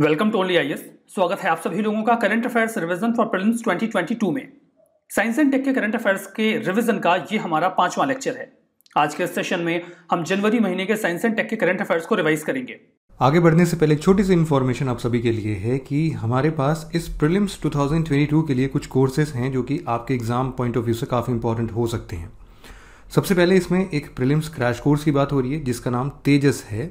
Welcome to only I स्वागत है आप सभी लोगों का current affairs revision for prelims 2022 में साइंस एंड टेक के करंट अफेयर्स के रिवीजन का ये हमारा पांचवा लेक्चर है आज के सेशन में हम जनवरी महीने के साइंस एंड टेक के करंट अफेयर्स को रिवाइज करेंगे आगे बढ़ने से पहले छोटी सी इन्फॉर्मेशन आप सभी के लिए है कि हमारे पास इस प्रिलिम्स 2022 के लिए कुछ कोर्सेज हैं जो कि आपके एग्जाम पॉइंट ऑफ व्यू से काफ़ी इंपॉर्टेंट हो सकते हैं सबसे पहले इसमें एक प्रिलिम्स क्रैश कोर्स की बात हो रही है जिसका नाम तेजस है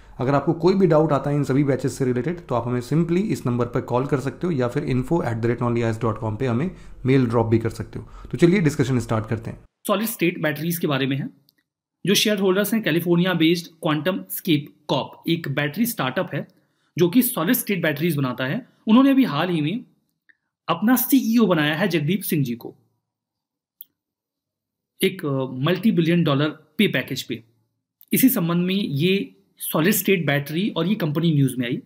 अगर आपको कोई भी डाउट आता है इन सभी बैचेस से रिलेटेड तो आप हमें सिंपली इस नंबर पर कॉल कर सकते हो या फिर info at the rate only I dot com पर हमें मेल ड्रॉप भी कर सकते हो तो चलिए डिस्कशन स्टार्ट करते हैं सॉलिड स्टेट बैटरीज के बारे में है जो शेयर होल्डर्स हैं California based quantum scape corp एक बैटरी स्टार्टअप है जो कि सॉलिड स्टेट बैटरीज बनाता है उन्होंने अभी हाल ही में अपना सीईओ e बनाया है जगदीप सिंह जी को एक multi billion dollar pay package पे इसी संबंध में ये सॉलिड स्टेट बैटरी और ये कंपनी न्यूज़ में आई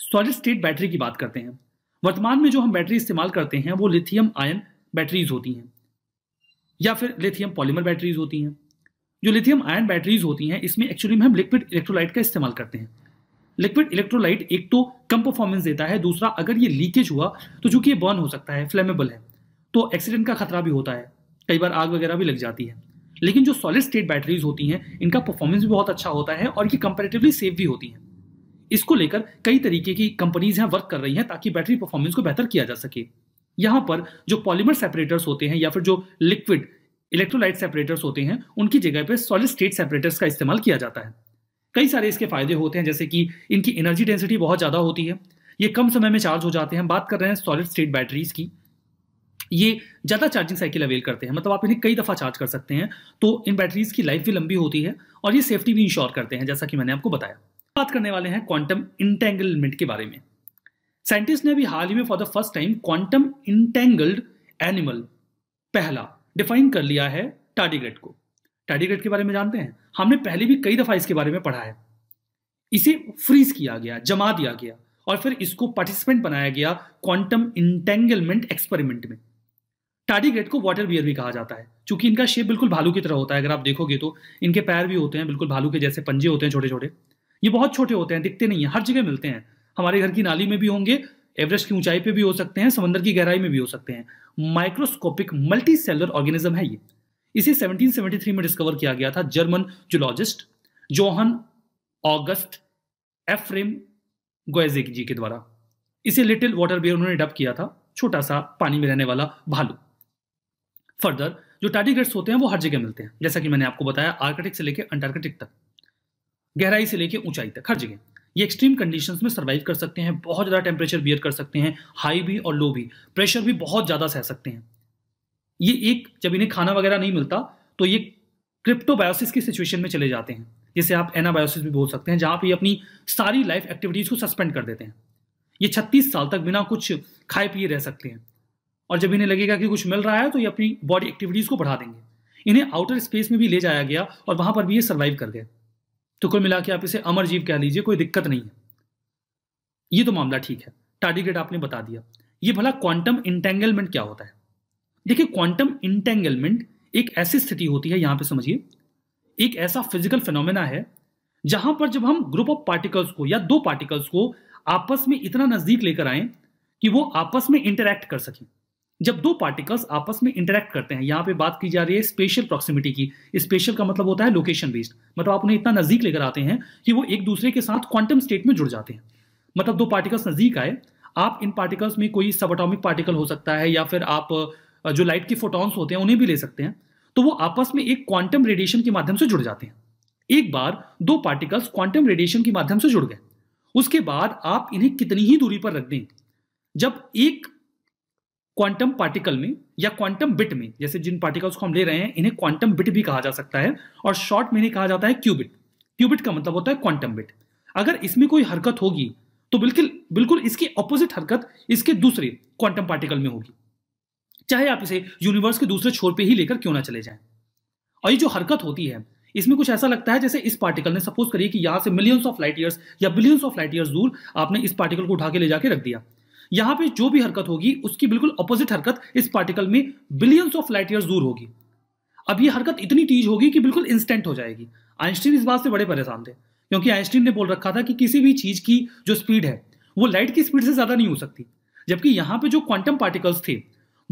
सॉलिड स्टेट बैटरी की बात करते हैं वर्तमान में जो हम बैटरी इस्तेमाल करते हैं वो लिथियम आयन बैटरीज होती हैं या फिर लिथियम पॉलीमर बैटरीज होती हैं जो लिथियम आयन बैटरीज होती हैं इसमें एक्चुअली में हम लिक्विड इलेक्ट्रोलाइट का इस्तेमाल करते हैं लिक्विड इलेक्ट्रोलाइट एक तो कम परफॉर्मेंस देता है दूसरा अगर ये लीकेज हुआ तो चूंकि ये बर्न हो सकता है फ्लेमेबल है तो एक्सीडेंट का खतरा भी होता है कई बार आग वगैरह भी लग जाती है लेकिन जो सॉलिड स्टेट बैटरीज होती हैं इनका परफॉर्मेंस भी बहुत अच्छा होता है और ये कंपेरेटिवली सेफ भी होती हैं इसको लेकर कई तरीके की कंपनीज यहाँ वर्क कर रही हैं ताकि बैटरी परफॉर्मेंस को बेहतर किया जा सके यहाँ पर जो पॉलीमर सेपरेटर्स होते हैं या फिर जो लिक्विड इलेक्ट्रोलाइट सेपरेटर्स होते हैं उनकी जगह पर सॉलिड स्टेट सेपरेटर्स का इस्तेमाल किया जाता है कई सारे इसके फायदे होते हैं जैसे कि इनकी एनर्जी डेंसिटी बहुत ज़्यादा होती है ये कम समय में चार्ज हो जाते हैं बात कर रहे हैं सॉलिड स्टेट बैटरीज की ये ज़्यादा चार्जिंग साइकिल अवेल करते हैं मतलब आप इन्हें कई दफ़ा चार्ज कर सकते हैं तो इन बैटरीज की लाइफ भी लंबी होती है और ये सेफ्टी भी इंश्योर करते हैं जैसा कि मैंने आपको बताया बात करने वाले हैं क्वांटम इंटेंगलमेंट के बारे में साइंटिस्ट ने अभी हाल ही में for the first time quantum entangled animal पहला डिफाइन कर लिया है टाडीग्रेड को टाडीग्रेड के बारे में जानते हैं हमने पहले भी कई दफ़ा इसके बारे में पढ़ा है इसे फ्रीज किया गया जमा दिया गया और फिर इसको पार्टिसिपेंट बनाया गया क्वांटम इंटेंगलमेंट एक्सपेरिमेंट में टाडी ग्रेट को वाटर बियर भी कहा जाता है क्योंकि इनका शेप बिल्कुल भालू की तरह होता है अगर आप देखोगे तो इनके पैर भी होते हैं बिल्कुल भालू के जैसे पंजे होते हैं छोटे छोटे ये बहुत छोटे होते हैं दिखते नहीं है हर जगह मिलते हैं हमारे घर की नाली में भी होंगे एवरेस्ट की ऊंचाई पे भी हो सकते हैं समंदर की गहराई में भी हो सकते हैं माइक्रोस्कोपिक मल्टी सेलर ऑर्गेनिज्म है ये इसे 1773 में डिस्कवर किया गया था German zoologist Johann August Ephraim Goeze ji के द्वारा इसे लिटिल वाटर बियर उन्होंने डब किया था छोटा सा पानी में रहने वाला भालू फर्दर जो टार्टिक होते हैं वो हर जगह मिलते हैं जैसा कि मैंने आपको बताया आर्कटिक से लेकर अंटार्कटिक तक गहराई से लेकर ऊंचाई तक हर जगह ये एक्सट्रीम कंडीशंस में सर्वाइव कर सकते हैं बहुत ज़्यादा टेम्परेचर बियर कर सकते हैं हाई भी और लो भी प्रेशर भी बहुत ज़्यादा सह सकते हैं ये एक जब इन्हें खाना वगैरह नहीं मिलता तो ये क्रिप्टोबायोसिस की सिचुएशन में चले जाते हैं जिसे आप एनाबायोसिस भी बोल सकते हैं जहाँ पर ये अपनी सारी लाइफ एक्टिविटीज़ को सस्पेंड कर देते हैं ये छत्तीस साल तक बिना कुछ खाए पिए रह सकते हैं और जब इन्हें लगेगा कि कुछ मिल रहा है तो ये अपनी बॉडी एक्टिविटीज़ को बढ़ा देंगे इन्हें आउटर स्पेस में भी ले जाया गया और वहाँ पर भी ये सर्वाइव कर गए तो कुल मिला के आप इसे अमर जीव कह लीजिए कोई दिक्कत नहीं है ये तो मामला ठीक है टार्डिग्रेड आपने बता दिया ये भला क्वांटम इंटेंगलमेंट क्या होता है देखिए क्वांटम इंटेंगलमेंट एक ऐसी स्थिति होती है यहां पे समझिए एक ऐसा फिजिकल फिनोमेना है जहां पर जब हम ग्रुप ऑफ पार्टिकल्स को या दो पार्टिकल्स को आपस में इतना नजदीक लेकर आए कि वो आपस में इंटरेक्ट कर सकें जब दो पार्टिकल्स आपस में इंटरेक्ट करते हैं यहाँ पे बात की जा रही है स्पेशल प्रॉक्सिमिटी की स्पेशल का मतलब होता है लोकेशन बेस्ड मतलब आप उन्हें इतना नजदीक लेकर आते हैं कि वो एक दूसरे के साथ क्वांटम स्टेट में जुड़ जाते हैं मतलब दो पार्टिकल्स नजदीक आए आप इन पार्टिकल्स में कोई सब अटोमिक पार्टिकल हो सकता है या फिर आप जो लाइट के फोटॉन्स होते हैं उन्हें भी ले सकते हैं तो वो आपस में एक क्वांटम रेडिएशन के माध्यम से जुड़ जाते हैं एक बार दो पार्टिकल्स क्वांटम रेडिएशन के माध्यम से जुड़ गए उसके बाद आप इन्हें कितनी ही दूरी पर रख दें जब एक क्वांटम पार्टिकल में या क्वांटम बिट में जैसे जिन पार्टिकल्स को हम ले रहे हैं इन्हें क्वांटम बिट भी कहा जा सकता है और शॉर्ट में इन्हें कहा जाता है क्यूबिट क्यूबिट का मतलब होता है क्वांटम बिट अगर इसमें कोई हरकत होगी तो बिल्कुल बिल्कुल इसकी अपोजिट हरकत इसके दूसरे क्वांटम पार्टिकल में होगी चाहे आप इसे यूनिवर्स के दूसरे छोर पे ही लेकर क्यों ना चले जाएं और ये जो हरकत होती है इसमें कुछ ऐसा लगता है जैसे इस पार्टिकल ने सपोज करिए कि यहां से मिलियंस ऑफ लाइट ईयर्स या बिलियंस ऑफ लाइट ईयर्स दूर आपने इस पार्टिकल को उठा के ले जाके रख दिया यहां पे जो भी हरकत होगी उसकी बिल्कुल अपोजिट हरकत इस पार्टिकल में बिलियंस ऑफ लाइट ईयर दूर होगी अब ये हरकत इतनी तेज होगी कि बिल्कुल इंस्टेंट हो जाएगी आइंस्टीन इस बात से बड़े परेशान थे क्योंकि आइंस्टीन ने बोल रखा था कि किसी भी चीज की जो स्पीड है वो लाइट की स्पीड से ज्यादा नहीं हो सकती जबकि यहाँ पे जो क्वांटम पार्टिकल्स थे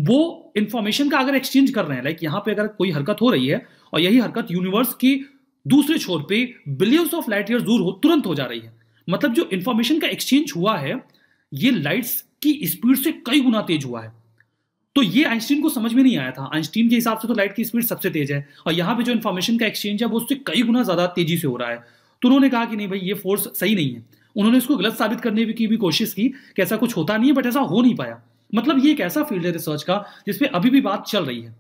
वो इंफॉर्मेशन का अगर एक्सचेंज कर रहे हैं लाइक यहां पे अगर कोई हरकत हो रही है और यही हरकत यूनिवर्स के दूसरे छोर पे बिलियंस ऑफ लाइट ईयर दूर हो तुरंत हो जा रही है मतलब जो इंफॉर्मेशन का एक्सचेंज हुआ है ये लाइट्स की स्पीड से कई गुना तेज हुआ है तो ये आइंस्टीन को समझ में नहीं आया था आइंस्टीन के हिसाब से तो लाइट की स्पीड सबसे तेज है और यहाँ पे जो इन्फॉर्मेशन का एक्सचेंज है वो उससे कई गुना ज्यादा तेजी से हो रहा है तो उन्होंने कहा कि नहीं भाई ये फोर्स सही नहीं है उन्होंने इसको गलत साबित करने की भी कोशिश की कि ऐसा कुछ होता नहीं है बट ऐसा हो नहीं पाया मतलब ये एक ऐसा फील्ड है रिसर्च का जिसपे अभी भी बात चल रही है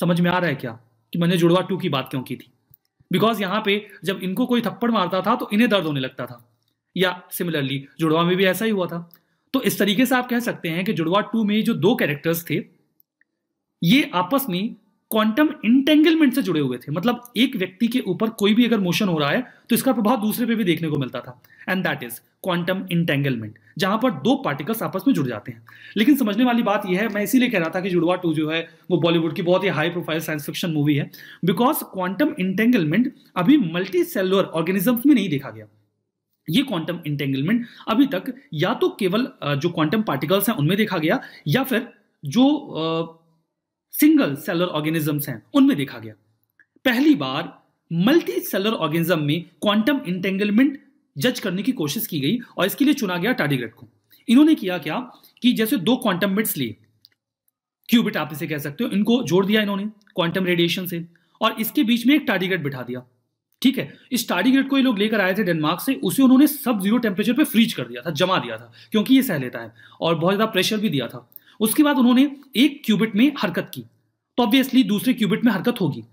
समझ में आ रहा है क्या कि मैंने जुड़वा टू की बात क्यों की थी बिकॉज यहां पे जब इनको कोई थप्पड़ मारता था तो इन्हें दर्द होने लगता था या सिमिलरली जुड़वा में भी ऐसा ही हुआ था तो इस तरीके से आप कह सकते हैं कि जुड़वा टू में जो दो कैरेक्टर्स थे ये आपस में क्वांटम इंटेंगलमेंट से जुड़े हुए थे मतलब एक व्यक्ति के ऊपर कोई भी अगर मोशन हो रहा है तो इसका प्रभाव दूसरे पे भी देखने को मिलता था and that is quantum entanglement जहां पर दो पार्टिकल्स आपस में जुड़ जाते हैं लेकिन समझने वाली बात यह है मैं इसीलिए कह रहा था कि जुड़वा टू जो है वो बॉलीवुड की बहुत ही high profile science fiction movie है बिकॉज क्वांटम इंटेंगलमेंट अभी मल्टी सेलुलर ऑर्गेनिजम्स में नहीं देखा गया ये क्वांटम इंटेंगलमेंट अभी तक या तो केवल जो क्वांटम पार्टिकल्स हैं उनमें देखा गया या फिर जो सिंगल सेलर ऑर्गेनिजम्स हैं उनमें देखा गया पहली बार मल्टी सेलर ऑर्गेनिज्म में क्वांटम इंटेंगलमेंट जज करने की कोशिश की गई और इसके लिए चुना गया टाडीग्रेट को इन्होंने किया क्या कि जैसे दो क्वांटम बिट्स लिए क्यूबिट आप इसे कह सकते हो इनको जोड़ दिया इन्होंने क्वांटम रेडिएशन से और इसके बीच में एक टाडीग्रेट बिठा दिया ठीक है इस स्टार्टिंग ग्रेड को ये लोग लेकर आए थे डेनमार्क से उसे उन्होंने सब जीरो टेम्परेचर पे फ्रीज कर दिया था जमा दिया था क्योंकि ये सह लेता है और बहुत ज़्यादा प्रेशर भी दिया था उसके बाद उन्होंने एक क्यूबिट में हरकत की तो ऑब्वियसली दूसरे क्यूबिट में हरकत होगी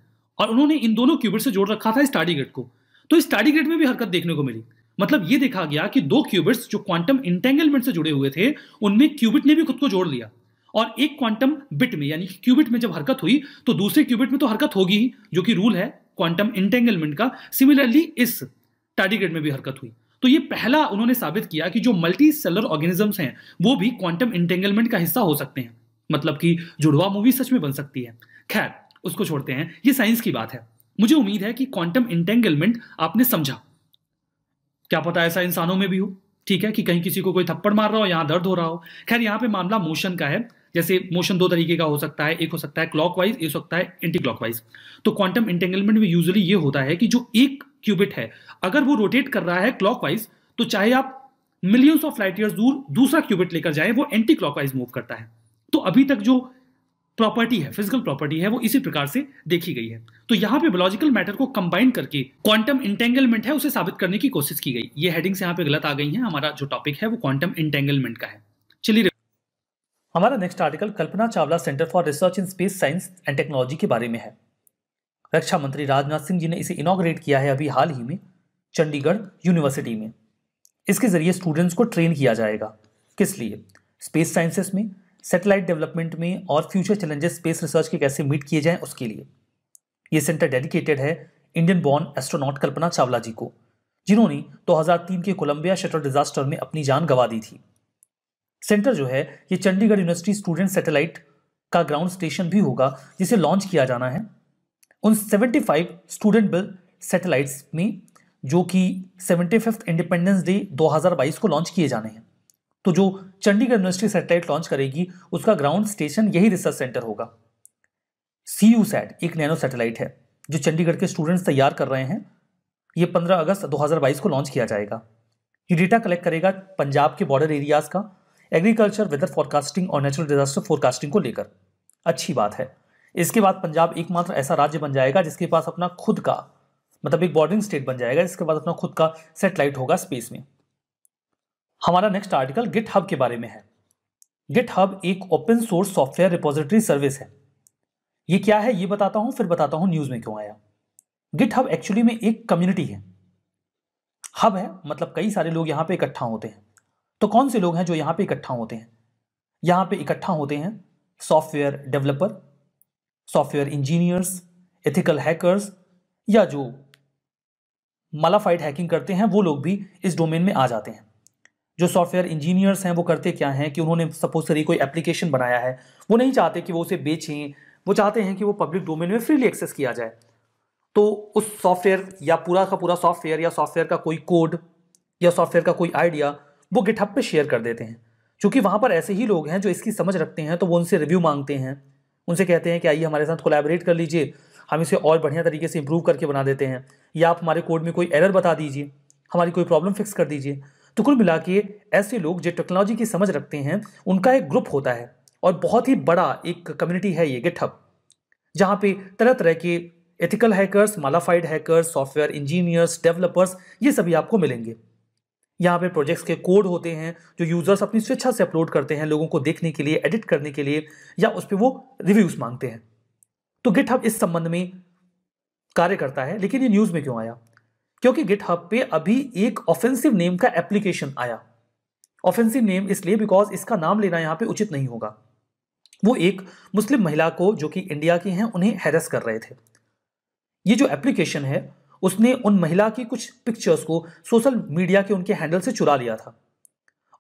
और उन्होंने इन दोनों क्यूबिट से जोड़ रखा था स्टाडी ग्रेड को तो स्टार्टिंग स्टाडी ग्रेड में भी हरकत देखने को मिली मतलब ये देखा गया कि दो क्यूबिट्स जो क्वांटम इंटेंगलमेंट से जुड़े हुए थे उनमें क्यूबिट ने भी खुद को जोड़ लिया और एक क्वांटम बिट में यानी क्यूबिट में जब हरकत हुई तो दूसरे क्यूबिट में तो हरकत होगी ही जो कि रूल है क्वांटम इंटेंगलमेंट का सिमिलरली इस टाडीग्रेड में भी हरकत हुई तो ये पहला उन्होंने साबित किया कि जो मल्टी सेलर ऑर्गेनिजम्स हैं वो भी क्वांटम इंटेंगलमेंट का हिस्सा हो सकते हैं मतलब कि जुड़वा मूवी सच में बन सकती है खैर उसको छोड़ते हैं ये साइंस की बात है मुझे उम्मीद है कि क्वांटम इंटेंगलमेंट आपने समझा क्या पता ऐसा इंसानों में भी हो ठीक है कि कहीं किसी को कोई थप्पड़ मार रहा हो यहां दर्द हो रहा हो खैर यहां पे मामला मोशन का है जैसे मोशन दो तरीके का हो सकता है एक हो सकता है क्लॉक वाइज एक हो सकता है एंटी क्लॉक वाइज तो क्वांटम इंटेंगलमेंट में यूजली ये होता है कि जो एक क्यूबिट है अगर वो रोटेट कर रहा है क्लॉक वाइज तो चाहे आप मिलियंस ऑफ लाइट ईयर दूर दूसरा क्यूबिट लेकर जाए वो एंटी क्लॉक वाइज मूव करता है तो अभी तक जो प्रॉपर्टी है फिजिकल प्रॉपर्टी है वो इसी प्रकार से देखी गई है तो यहाँ पे बायोलॉजिकल मैटर को कंबाइन करके क्वांटम इंटेंगलमेंट है उसे साबित करने की कोशिश की गई ये हेडिंग्स यहाँ पे गलत आ गई हैं हमारा जो टॉपिक है वो क्वांटम इंटेंगलमेंट का है चलिए हमारा next article Kalpana Chawla centre for research in space science and technology के बारे में है रक्षा मंत्री राजनाथ सिंह जी ने इसे इनाग्रेट किया है अभी हाल ही में चंडीगढ़ यूनिवर्सिटी में इसके ज़रिए स्टूडेंट्स को ट्रेन किया जाएगा किस लिए स्पेस साइंसेस में सैटेलाइट डेवलपमेंट में और फ्यूचर चैलेंजेस स्पेस रिसर्च के कैसे मीट किए जाएं उसके लिए ये सेंटर डेडिकेटेड है Indian born astronaut Kalpana Chawla ji को जिन्होंने 2003 के कोलंबिया शटल डिजास्टर में अपनी जान गंवा दी थी सेंटर जो है ये चंडीगढ़ यूनिवर्सिटी स्टूडेंट सेटेलाइट का ग्राउंड स्टेशन भी होगा जिसे लॉन्च किया जाना है उन 75 स्टूडेंट बिल सेटेलाइट में जो कि सेवेंटी फिफ्थ इंडिपेंडेंस डे 2022 को लॉन्च किए जाने हैं तो जो चंडीगढ़ यूनिवर्सिटी सैटेलाइट लॉन्च करेगी उसका ग्राउंड स्टेशन यही रिसर्च सेंटर होगा सी यू सैट एक नैनो सैटेलाइट है जो चंडीगढ़ के स्टूडेंट्स तैयार कर रहे हैं ये 15 अगस्त 2022 को लॉन्च किया जाएगा ये डेटा कलेक्ट करेगा पंजाब के बॉर्डर एरियाज़ का एग्रीकल्चर वेदर फोरकास्टिंग और नेचुरल डिजास्टर फोरकास्टिंग को लेकर अच्छी बात है इसके बाद पंजाब एकमात्र ऐसा राज्य बन जाएगा जिसके पास अपना खुद का मतलब एक बॉर्डरिंग स्टेट बन जाएगा जिसके बाद अपना खुद का सेटेलाइट होगा स्पेस में हमारा नेक्स्ट आर्टिकल गिट हब के बारे में है गिट हब एक open source software repository service है ये क्या है ये बताता हूँ फिर बताता हूँ न्यूज़ में क्यों आया गिट हब एक्चुअली में एक कम्युनिटी है हब है मतलब कई सारे लोग यहाँ पे इकट्ठा होते हैं तो कौन से लोग हैं जो यहाँ पे इकट्ठा होते हैं यहाँ पे इकट्ठा होते हैं software developer software engineers ethical hackers या जो मलाफाइड हैकिंग करते हैं वो लोग भी इस डोमेन में आ जाते हैं जो सॉफ्टवेयर इंजीनियर्स हैं वो करते क्या हैं कि उन्होंने सपोज करिए कोई एप्लीकेशन बनाया है वो नहीं चाहते कि वो उसे बेचें वो चाहते हैं कि वो पब्लिक डोमेन में फ्रीली एक्सेस किया जाए तो उस सॉफ्टवेयर या पूरा का पूरा सॉफ्टवेयर या सॉफ्टवेयर का कोई कोड या सॉफ्टवेयर का कोई आइडिया वो गिटहब पे शेयर कर देते हैं क्योंकि वहाँ पर ऐसे ही लोग हैं जो इसकी समझ रखते हैं तो वो उनसे रिव्यू मांगते हैं उनसे कहते हैं कि आइए हमारे साथ कोलैबोरेट कर लीजिए हम इसे और बढ़िया तरीके से इम्प्रूव करके बना देते हैं या आप हमारे कोड में कोई एरर बता दीजिए हमारी कोई प्रॉब्लम फिक्स कर दीजिए तो कुल मिला के ऐसे लोग जो टेक्नोलॉजी की समझ रखते हैं उनका एक ग्रुप होता है और बहुत ही बड़ा एक कम्युनिटी है ये गिटहब जहाँ पे तरह तरह के ethical hackers malafide hackers software engineers developers ये सभी आपको मिलेंगे यहाँ पे प्रोजेक्ट्स के कोड होते हैं जो यूज़र्स अपनी स्वेच्छा से अपलोड करते हैं लोगों को देखने के लिए एडिट करने के लिए या उस पर वो रिव्यूज़ मांगते हैं तो गिटहब इस संबंध में कार्य करता है लेकिन ये न्यूज़ में क्यों आया क्योंकि गिटहब पे अभी एक ऑफेंसिव नेम का एप्लीकेशन आया ऑफेंसिव नेम इसलिए बिकॉज इसका नाम लेना यहाँ पे उचित नहीं होगा वो एक मुस्लिम महिला को जो कि इंडिया की हैं उन्हें हैरस कर रहे थे ये जो एप्लीकेशन है उसने उन महिला की कुछ पिक्चर्स को सोशल मीडिया के उनके हैंडल से चुरा लिया था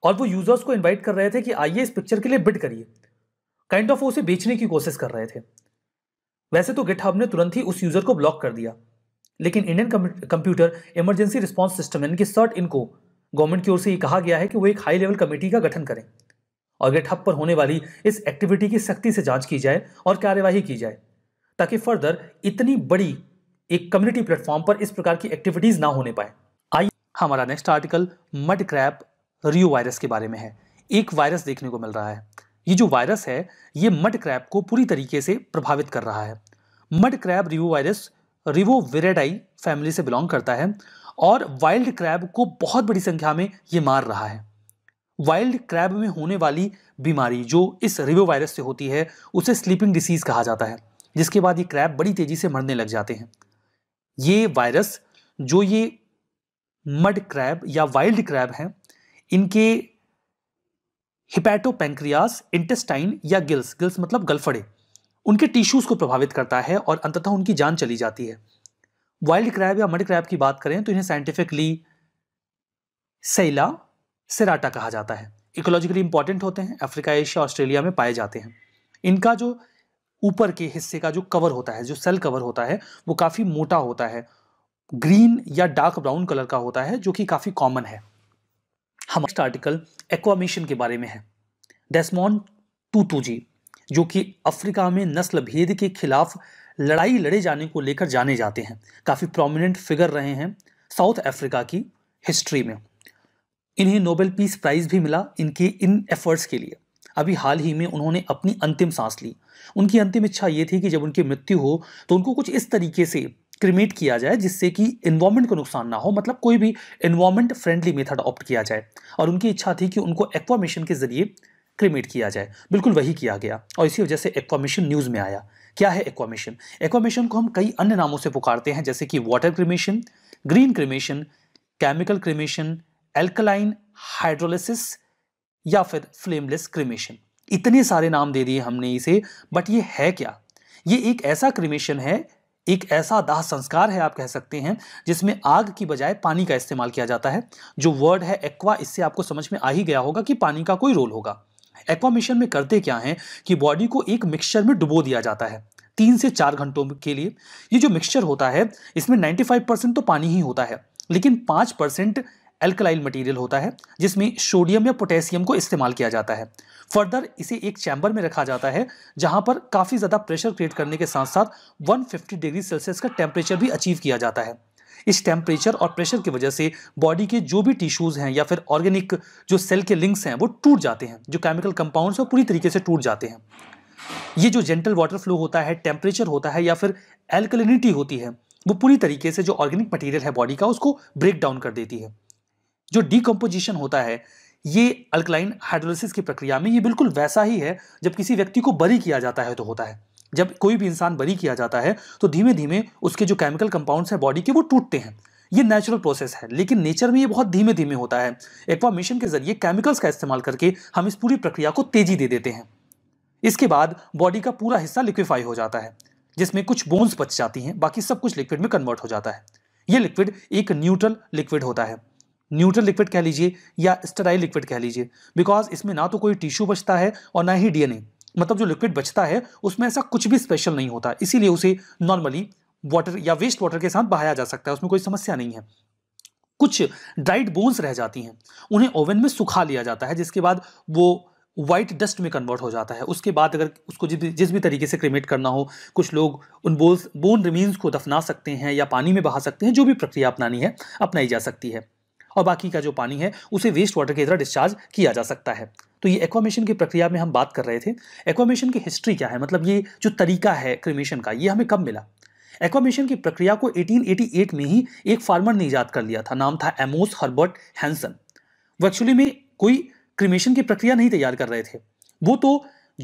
और वो यूजर्स को इनवाइट कर रहे थे कि आइए इस पिक्चर के लिए बिड करिए काइंड ऑफ वो उसे बेचने की कोशिश कर रहे थे वैसे तो गिट ने तुरंत ही उस यूजर को ब्लॉक कर दिया लेकिन Indian computer emergency response system यानी कि सर्ट इनको गवर्नमेंट की ओर से ये कहा गया है कि वो एक हाई लेवल कमेटी का गठन करें और गेट हब पर होने वाली इस एक्टिविटी की सख्ती से जांच की जाए और कार्यवाही की जाए ताकि फर्दर इतनी बड़ी एक कम्युनिटी प्लेटफॉर्म पर इस प्रकार की एक्टिविटीज ना होने पाए आइए हमारा next article mud crab reovirus के बारे में है एक वायरस देखने को मिल रहा है ये जो वायरस है ये मड क्रैप को पूरी तरीके से प्रभावित कर रहा है मड क्रैप रिवो वायरस वेरेडाई फैमिली से बिलोंग करता है और वाइल्ड क्रैब को बहुत बड़ी संख्या में ये मार रहा है वाइल्ड क्रैब में होने वाली बीमारी जो इस रिवो वायरस से होती है उसे स्लीपिंग डिसीज़ कहा जाता है जिसके बाद ये क्रैब बड़ी तेज़ी से मरने लग जाते हैं ये वायरस जो ये मड क्रैब या वाइल्ड क्रैब हैं इनके हिपैटोपेंक्रियास इंटेस्टाइन या गिल्स गिल्स मतलब गलफड़े उनके टिश्यूज़ को प्रभावित करता है और अंततः उनकी जान चली जाती है वाइल्ड क्रैब या मड क्रैब की बात करें तो इन्हें साइंटिफिकली सेला सेराटा कहा जाता है इकोलॉजिकली इंपॉर्टेंट होते हैं अफ्रीका एशिया ऑस्ट्रेलिया में पाए जाते हैं इनका जो ऊपर के हिस्से का जो कवर होता है जो सेल कवर होता है वो काफ़ी मोटा होता है ग्रीन या डार्क ब्राउन कलर का होता है जो कि काफ़ी कॉमन है हमारा आर्टिकल एक्वामेशन के बारे में है डेस्मोन टूटू जी जो कि अफ्रीका में नस्ल भेद के खिलाफ लड़ाई लड़े जाने को लेकर जाने जाते हैं काफ़ी प्रोमिनेंट फिगर रहे हैं साउथ अफ्रीका की हिस्ट्री में इन्हें नोबेल पीस प्राइज़ भी मिला इनके इन एफर्ट्स के लिए अभी हाल ही में उन्होंने अपनी अंतिम सांस ली उनकी अंतिम इच्छा ये थी कि जब उनकी मृत्यु हो तो उनको कुछ इस तरीके से क्रिमेट किया जाए जिससे कि इन्वायरमेंट को नुकसान ना हो मतलब कोई भी इन्वायरमेंट फ्रेंडली मेथड ऑप्ट किया जाए और उनकी इच्छा थी कि उनको एक्वामेशन के जरिए क्रिमेट किया जाए बिल्कुल वही किया गया और इसी वजह से एक्वामेशन न्यूज़ में आया क्या है एक्वामेशन एक्वामेशन को हम कई अन्य नामों से पुकारते हैं जैसे कि water cremation green cremation chemical cremation alkaline hydrolysis या फिर फ्लेमलेस क्रिमेशन इतने सारे नाम दे दिए हमने इसे बट ये है क्या ये एक ऐसा क्रिमेशन है एक ऐसा दाह संस्कार है आप कह सकते हैं जिसमें आग की बजाय पानी का इस्तेमाल किया जाता है जो वर्ड है एक्वा इससे आपको समझ में आ ही गया होगा कि पानी का कोई रोल होगा एक्वा मिशन में करते क्या हैं कि बॉडी को एक मिक्सचर में डुबो दिया जाता है तीन से चार घंटों के लिए ये जो मिक्सचर होता है इसमें 95 परसेंट तो पानी ही होता है लेकिन पाँच परसेंट एल्कलाइल मटेरियल होता है जिसमें सोडियम या पोटेशियम को इस्तेमाल किया जाता है फर्दर इसे एक चैम्बर में रखा जाता है जहां पर काफ़ी ज़्यादा प्रेशर क्रिएट करने के साथ साथ 150 डिग्री सेल्सियस का टेम्परेचर भी अचीव किया जाता है इस टेम्परेचर और प्रेशर की वजह से बॉडी के जो भी टिश्यूज़ हैं या फिर ऑर्गेनिक जो सेल के लिंक्स हैं वो टूट जाते हैं जो केमिकल कंपाउंड्स हैं पूरी तरीके से टूट जाते हैं ये जो जेंटल वाटर फ्लो होता है टेम्परेचर होता है या फिर एल्कलिनिटी होती है वो पूरी तरीके से जो ऑर्गेनिक मटेरियल है बॉडी का उसको ब्रेक डाउन कर देती है जो डिकम्पोजिशन होता है ये अल्कलाइन हाइड्रोलिसिस की प्रक्रिया में ये बिल्कुल वैसा ही है जब किसी व्यक्ति को बरी किया जाता है तो होता है जब कोई भी इंसान बरी किया जाता है तो धीमे धीमे उसके जो केमिकल कंपाउंड्स हैं बॉडी के वो टूटते हैं ये नेचुरल प्रोसेस है लेकिन नेचर में ये बहुत धीमे धीमे होता है एक्वा मिशन के जरिए केमिकल्स का इस्तेमाल करके हम इस पूरी प्रक्रिया को तेजी दे देते हैं इसके बाद बॉडी का पूरा हिस्सा लिक्विफाई हो जाता है जिसमें कुछ बोन्स बच जाती हैं बाकी सब कुछ लिक्विड में कन्वर्ट हो जाता है ये लिक्विड एक न्यूट्रल लिक्विड होता है न्यूट्रल लिक्विड कह लीजिए या स्टराइल लिक्विड कह लीजिए बिकॉज इसमें ना तो कोई टिश्यू बचता है और ना ही डीएनए मतलब जो लिक्विड बचता है उसमें ऐसा कुछ भी स्पेशल नहीं होता इसीलिए उसे नॉर्मली वाटर या वेस्ट वाटर के साथ बहाया जा सकता है उसमें कोई समस्या नहीं है कुछ ड्राइड बोन्स रह जाती हैं उन्हें ओवन में सुखा लिया जाता है जिसके बाद वो वाइट डस्ट में कन्वर्ट हो जाता है उसके बाद अगर उसको जिस भी जिस भी तरीके से क्रिमेट करना हो कुछ लोग उन बोल्स बोन रिमीन्स को दफना सकते हैं या पानी में बहा सकते हैं जो भी प्रक्रिया अपनानी है अपनाई जा सकती है और बाकी का जो पानी है उसे वेस्ट वाटर की तरह डिस्चार्ज किया जा सकता है तो ये एक्वामेशन की प्रक्रिया में हम बात कर रहे थे एक्वामेशन की हिस्ट्री क्या है मतलब ये जो तरीका है क्रिमेशन का ये हमें कब मिला एक्वामेशन की प्रक्रिया को 1888 में ही एक फार्मर ने ईजाद कर लिया था नाम था एमोस हर्बर्ट हैंसन वो एक्चुअली में कोई क्रिमेशन की प्रक्रिया नहीं तैयार कर रहे थे वो तो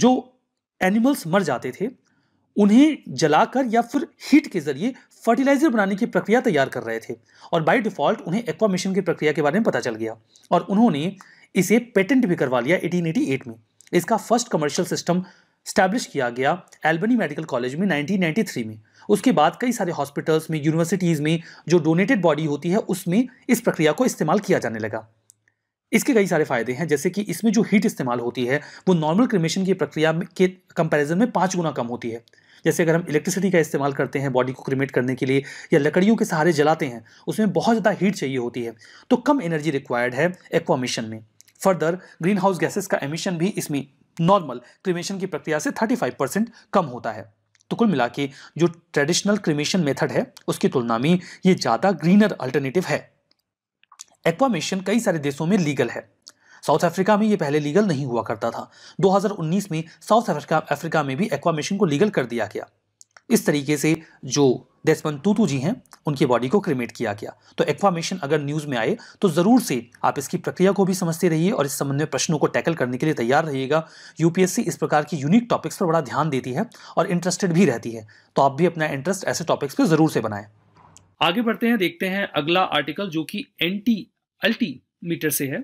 जो एनिमल्स मर जाते थे उन्हें जलाकर या फिर हीट के जरिए फर्टिलाइजर बनाने की प्रक्रिया तैयार कर रहे थे और बाय डिफ़ॉल्ट उन्हें एक्वा मिशन की प्रक्रिया के बारे में पता चल गया और उन्होंने इसे पेटेंट भी करवा लिया 1888 में इसका फर्स्ट कमर्शियल सिस्टम स्टैब्लिश किया गया एल्बनी मेडिकल कॉलेज में 1993 में उसके बाद कई सारे हॉस्पिटल्स में यूनिवर्सिटीज़ में जो डोनेटेड बॉडी होती है उसमें इस प्रक्रिया को इस्तेमाल किया जाने लगा इसके कई सारे फायदे हैं जैसे कि इसमें जो हीट इस्तेमाल होती है वो नॉर्मल क्रिमेशन की प्रक्रिया के कंपैरिजन में पाँच गुना कम होती है जैसे अगर हम इलेक्ट्रिसिटी का इस्तेमाल करते हैं बॉडी को क्रिमेट करने के लिए या लकड़ियों के सहारे जलाते हैं उसमें बहुत ज़्यादा हीट चाहिए होती है तो कम एनर्जी रिक्वायर्ड है एक्वामिशन में फर्दर ग्रीन हाउस गैसेज का एमिशन भी इसमें नॉर्मल क्रिमेशन की प्रक्रिया से 35 परसेंट कम होता है तो कुल मिला के जो ट्रेडिशनल क्रिमेशन मेथड है उसकी तुलना में ये ज़्यादा ग्रीनर अल्टरनेटिव है एक्वामेशन कई सारे देशों में लीगल है साउथ अफ्रीका में ये पहले लीगल नहीं हुआ करता था 2019 में साउथ अफ्रीका अफ्रीका में भी एक्वामेशन को लीगल कर दिया गया इस तरीके से जो देसमन तूतू जी हैं उनकी बॉडी को क्रिमेट किया गया तो एक्वामेशन अगर न्यूज़ में आए तो ज़रूर से आप इसकी प्रक्रिया को भी समझते रहिए और इस संबंध में प्रश्नों को टैकल करने के लिए तैयार रहिएगा यूपीएससी इस प्रकार की यूनिक टॉपिक्स पर बड़ा ध्यान देती है और इंटरेस्टेड भी रहती है तो आप भी अपना इंटरेस्ट ऐसे टॉपिक्स पर ज़रूर से बनाएं आगे बढ़ते हैं देखते हैं अगला आर्टिकल जो कि एंटी अल्टीमीटर से है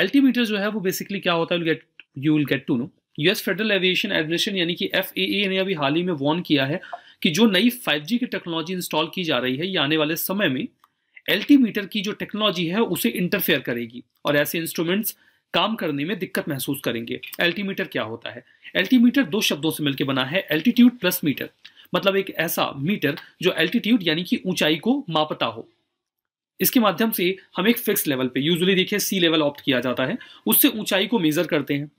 अल्टीमीटर जो है वो बेसिकली क्या होता है you will get to know US Federal Aviation Administration यानी कि एफ ने अभी हाल ही में वॉर्न किया है कि जो नई 5G की टेक्नोलॉजी इंस्टॉल की जा रही है ये आने वाले समय में एल्टीमीटर की जो टेक्नोलॉजी है उसे इंटरफेयर करेगी और ऐसे इंस्ट्रूमेंट्स काम करने में दिक्कत महसूस करेंगे एल्टीमीटर क्या होता है एल्टीमीटर दो शब्दों से मिलकर बना है एल्टीट्यूड प्लस मीटर मतलब एक ऐसा मीटर जो एल्टीट्यूड यानी कि ऊंचाई को मापता हो इसके माध्यम से हम एक फिक्स लेवल पे यूजुअली देखिए सी लेवल ऑप्ट किया जाता है उससे ऊंचाई को मेजर करते हैं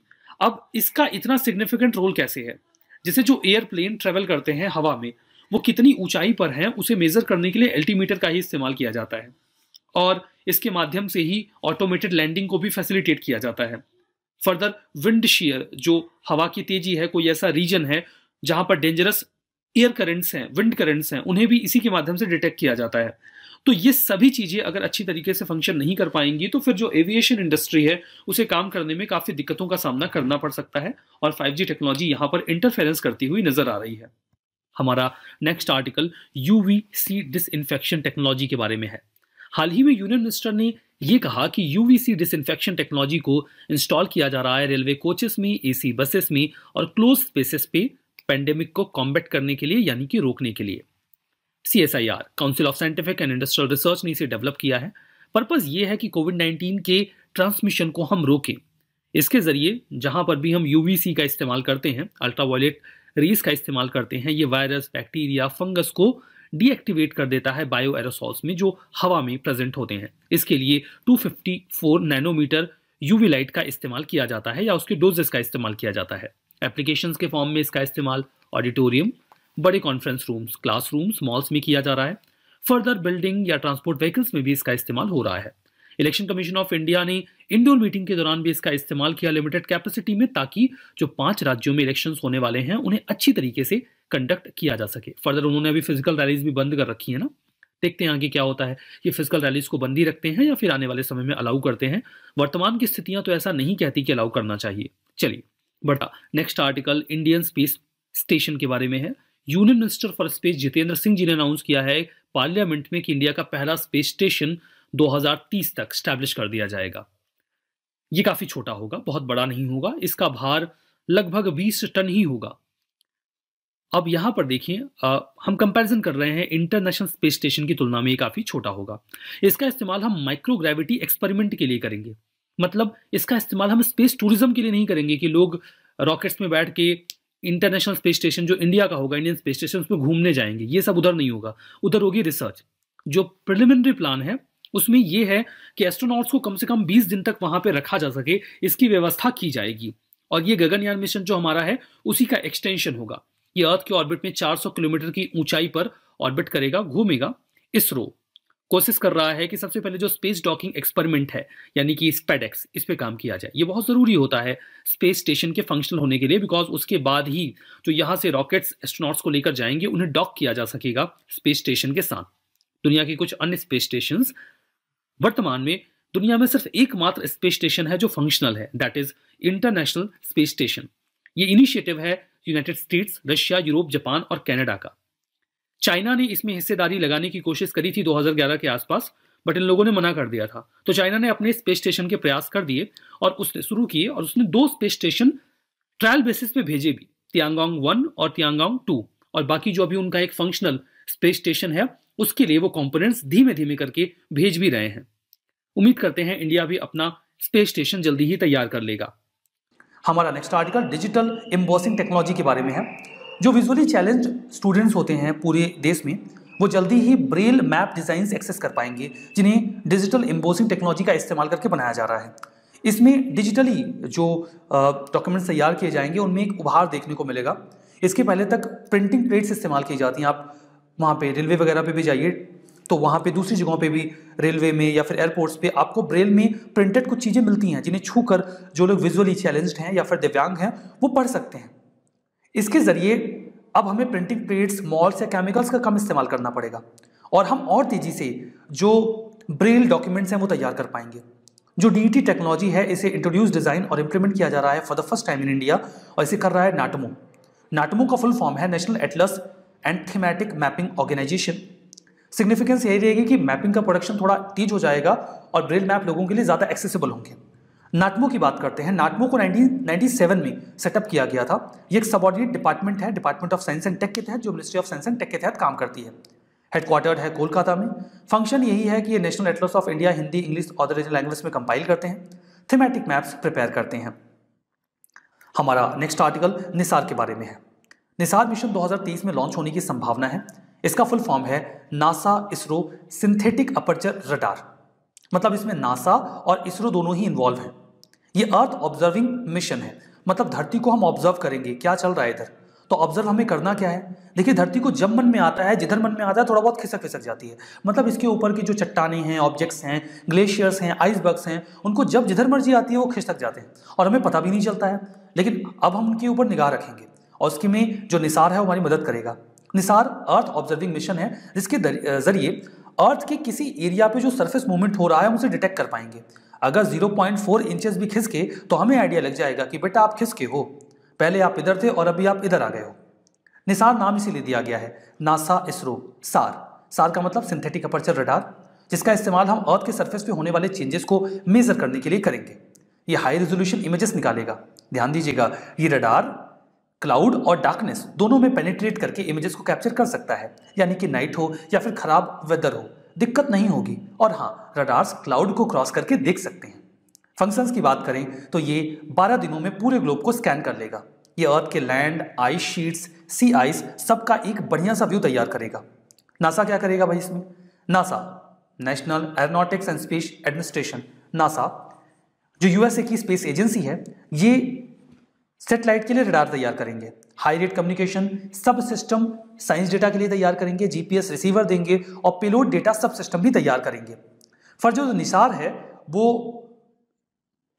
अब इसका इतना सिग्निफिकेंट रोल कैसे है जैसे जो एयरप्लेन ट्रेवल करते हैं हवा में वो कितनी ऊंचाई पर है उसे मेजर करने के लिए एल्टीमीटर का ही इस्तेमाल किया जाता है और इसके माध्यम से ही ऑटोमेटेड लैंडिंग को भी फैसिलिटेट किया जाता है फर्दर विंड शेयर जो हवा की तेजी है कोई ऐसा रीजन है जहां पर डेंजरस एयर करेंट्स हैं विंड करेंट्स हैं उन्हें भी इसी के माध्यम से डिटेक्ट किया जाता है तो ये सभी चीज़ें अगर अच्छी तरीके से फंक्शन नहीं कर पाएंगी तो फिर जो एविएशन इंडस्ट्री है उसे काम करने में काफ़ी दिक्कतों का सामना करना पड़ सकता है और 5G टेक्नोलॉजी यहां पर इंटरफेरेंस करती हुई नज़र आ रही है हमारा next article U V C technology के बारे में है हाल ही में यूनियन मिनिस्टर ने यह कहा कि यू वी सी टेक्नोलॉजी को इंस्टॉल किया जा रहा है रेलवे कोचेस में एसी बसेस में और क्लोज स्पेसेस पे पेंडेमिक को कॉम्बैट करने के लिए यानी कि रोकने के लिए C S I R Council of Scientific and Industrial Research ने इसे डेवलप किया है पर्पज़ ये है कि कोविड नाइन्टीन के ट्रांसमिशन को हम रोकें इसके ज़रिए जहाँ पर भी हम यू का इस्तेमाल करते हैं अल्ट्रावायलेट रेस का इस्तेमाल करते हैं ये वायरस बैक्टीरिया फंगस को डीएक्टिवेट कर देता है बायो एरोसॉल्स में जो हवा में प्रेजेंट होते हैं इसके लिए 254 नैनोमीटर यूवी लाइट का इस्तेमाल किया जाता है या उसके डोजेस का इस्तेमाल किया जाता है एप्लीकेशन के फॉर्म में इसका इस्तेमाल ऑडिटोरियम बड़े कॉन्फ्रेंस रूम्स क्लासरूम्स मॉल्स में किया जा रहा है फर्दर बिल्डिंग या ट्रांसपोर्ट व्हीकल्स में भी इसका इस्तेमाल हो रहा है इलेक्शन कमीशन ऑफ इंडिया ने इंडोर मीटिंग के दौरान भी इसका इस्तेमाल किया लिमिटेड कैपेसिटी में ताकि जो पांच राज्यों में इलेक्शंस होने वाले हैं उन्हें अच्छी तरीके से कंडक्ट किया जा सके फर्दर उन्होंने अभी फिजिकल रैलीज भी बंद कर रखी है ना देखते हैं आगे क्या होता है ये फिजिकल रैलीज को बंद ही रखते हैं या फिर आने वाले समय में अलाउ करते हैं वर्तमान की स्थितियां तो ऐसा नहीं कहती कि अलाउ करना चाहिए चलिए बढ़ा next article Indian space station के बारे में है union minister for space Jitendra Singh ji ने अनाउंस किया है पार्लियामेंट में कि इंडिया का पहला स्पेस स्टेशन 2030 तक स्टैब्लिश कर दिया जाएगा ये काफ़ी छोटा होगा बहुत बड़ा नहीं होगा इसका भार लगभग 20 टन ही होगा अब यहां पर देखिए हम कंपैरिजन कर रहे हैं इंटरनेशनल स्पेस स्टेशन की तुलना में ये काफ़ी छोटा होगा इसका इस्तेमाल हम माइक्रोग्रेविटी एक्सपेरिमेंट के लिए करेंगे मतलब इसका इस्तेमाल हम स्पेस टूरिज्म के लिए नहीं करेंगे कि लोग रॉकेट्स में बैठ के इंटरनेशनल स्पेस स्टेशन जो इंडिया का होगा इंडियन स्पेस स्टेशन उसमें घूमने जाएंगे ये सब उधर नहीं होगा उधर होगी रिसर्च जो प्रिलिमिनरी प्लान है उसमें यह है कि एस्ट्रोनॉट्स को कम से कम 20 दिन तक वहां पे रखा जा सके इसकी व्यवस्था की जाएगी और ये गगनयान मिशन जो हमारा है उसी का एक्सटेंशन होगा ये अर्थ के ऑर्बिट में 400 किलोमीटर की ऊंचाई पर ऑर्बिट करेगा घूमेगा इसरो कोशिश कर रहा है कि सबसे पहले जो स्पेस डॉकिंग एक्सपेरिमेंट है यानी कि स्पेडेक्स इस पे काम किया जाए ये बहुत ज़रूरी होता है स्पेस स्टेशन के फंक्शनल होने के लिए बिकॉज उसके बाद ही जो यहाँ से रॉकेट्स एस्ट्रोनॉट्स को लेकर जाएंगे उन्हें डॉक किया जा सकेगा स्पेस स्टेशन के साथ दुनिया के कुछ अन्य स्पेस स्टेशन वर्तमान में दुनिया में सिर्फ एकमात्र स्पेस स्टेशन है जो फंक्शनल है that is international space station ये इनिशिएटिव है United States Russia Europe Japan और कैनेडा का चाइना ने इसमें हिस्सेदारी लगाने की कोशिश करी थी 2011 के आसपास बट इन लोगों ने मना कर दिया था तो चाइना ने अपने स्पेस स्टेशन के प्रयास कर दिए और उसने शुरू किए और उसने दो स्पेस स्टेशन ट्रायल बेसिस पे भेजे भी तियांगोंग वन और तियांगोंग टू और बाकी जो अभी उनका एक फंक्शनल स्पेस स्टेशन है उसके लिए वो कॉम्पोनेंट्स धीमे धीमे करके भेज भी रहे हैं उम्मीद करते हैं इंडिया भी अपना स्पेस स्टेशन जल्दी ही तैयार कर लेगा हमारा next article digital embossing technology के बारे में है जो विजुअली चैलेंज स्टूडेंट्स होते हैं पूरे देश में वो जल्दी ही ब्रेल मैप डिज़ाइंस एक्सेस कर पाएंगे जिन्हें डिजिटल एम्बोसिंग टेक्नोलॉजी का इस्तेमाल करके बनाया जा रहा है इसमें डिजिटली जो डॉक्यूमेंट्स तैयार किए जाएंगे उनमें एक उभार देखने को मिलेगा इसके पहले तक प्रिंटिंग प्लेट्स इस्तेमाल की जाती हैं आप वहाँ पे रेलवे वगैरह पे भी जाइए तो वहाँ पे दूसरी जगहों पे भी रेलवे में या फिर एयरपोर्ट्स पे आपको ब्रेल में प्रिंटेड कुछ चीज़ें मिलती हैं जिन्हें छू कर जो लोग विजुअली चैलेंज्ड हैं या फिर दिव्यांग हैं वो पढ़ सकते हैं इसके ज़रिए अब हमें प्रिंटिंग प्लेट्स मॉल्स या केमिकल्स का कम इस्तेमाल करना पड़ेगा और हम और तेज़ी से जो ब्रेल डॉक्यूमेंट्स हैं वो तैयार कर पाएंगे जो डी टेक्नोलॉजी e है इसे इंट्रोड्यूस डिज़ाइन और इम्प्लीमेंट किया जा रहा है for the first time in India और इसे कर रहा है नाटमो नाटमो का फुल फॉर्म है National Atlas and Thematic Mapping Organisation significance यही रहेगी कि मैपिंग का प्रोडक्शन थोड़ा तेज हो जाएगा और ब्रेल मैप लोगों के लिए ज़्यादा एक्सेसिबल होंगे नाटमो की बात करते हैं नाटमो को 1997 में सेटअप किया गया था ये एक सबॉर्डिनेट डिपार्टमेंट है department of science and tech के तहत जो ministry of science and tech के तहत काम करती है हेडक्वार्टर है कोलकाता में फंक्शन यही है कि ये National Atlas of India Hindi English other region language में कंपाइल करते हैं थीमेटिक मैप्स प्रिपेयर करते हैं हमारा नेक्स्ट आर्टिकल निसार के बारे में है निसार मिशन 2030 में लॉन्च होने की संभावना है इसका फुल फॉर्म है NASA ISRO synthetic aperture radar मतलब इसमें नासा और इसरो दोनों ही इन्वॉल्व हैं ये अर्थ ऑब्जर्विंग मिशन है मतलब धरती को हम ऑब्जर्व करेंगे क्या चल रहा है इधर तो ऑब्जर्व हमें करना क्या है देखिए धरती को जब मन में आता है जिधर मन में आता है थोड़ा बहुत खिसक खिसक जाती है मतलब इसके ऊपर की जो चट्टाने हैं ऑब्जेक्ट्स हैं ग्लेशियर्स हैं आइसबर्ग्स हैं उनको जब जिधर मर्जी आती है वो खिसक जाते हैं और हमें पता भी नहीं चलता है लेकिन अब हम उनके ऊपर निगाह रखेंगे और उसके में जो निसार है वो हमारी मदद करेगा निसार अर्थ ऑब्जर्विंग मिशन है जिसके जरिए अर्थ के किसी एरिया पे जो सरफेस मूवमेंट हो रहा है उसे डिटेक्ट कर पाएंगे अगर 0.4 इंचेस भी खिसके तो हमें आइडिया लग जाएगा कि बेटा आप खिसके हो पहले आप इधर थे और अभी आप इधर आ गए हो निसार नाम इसीलिए दिया गया है नासा इसरो सार सार का मतलब सिंथेटिक अपर्चर रडार जिसका इस्तेमाल हम अर्थ के सर्फेस पे होने वाले चेंजेस को मेजर करने के लिए करेंगे ये हाई रेजोल्यूशन इमेजेस निकालेगा ध्यान दीजिएगा ये रडार क्लाउड और डार्कनेस दोनों में पेनिट्रेट करके इमेजेस को कैप्चर कर सकता है यानी कि नाइट हो या फिर खराब वेदर हो दिक्कत नहीं होगी और हाँ रडार्स क्लाउड को क्रॉस करके देख सकते हैं फंक्शंस की बात करें तो ये 12 दिनों में पूरे ग्लोब को स्कैन कर लेगा ये अर्थ के land ice sheets sea ice सबका एक बढ़िया सा व्यू तैयार करेगा नासा क्या करेगा भाई इसमें NASA National Aeronautics and Space Administration NASA जो यूएसए की स्पेस एजेंसी है ये सेटेलाइट के लिए रडार तैयार करेंगे high rate communication subsystem science data के लिए तैयार करेंगे जीपीएस रिसीवर देंगे और पेलोड डेटा सब सिस्टम भी तैयार करेंगे फर जो निसार है वो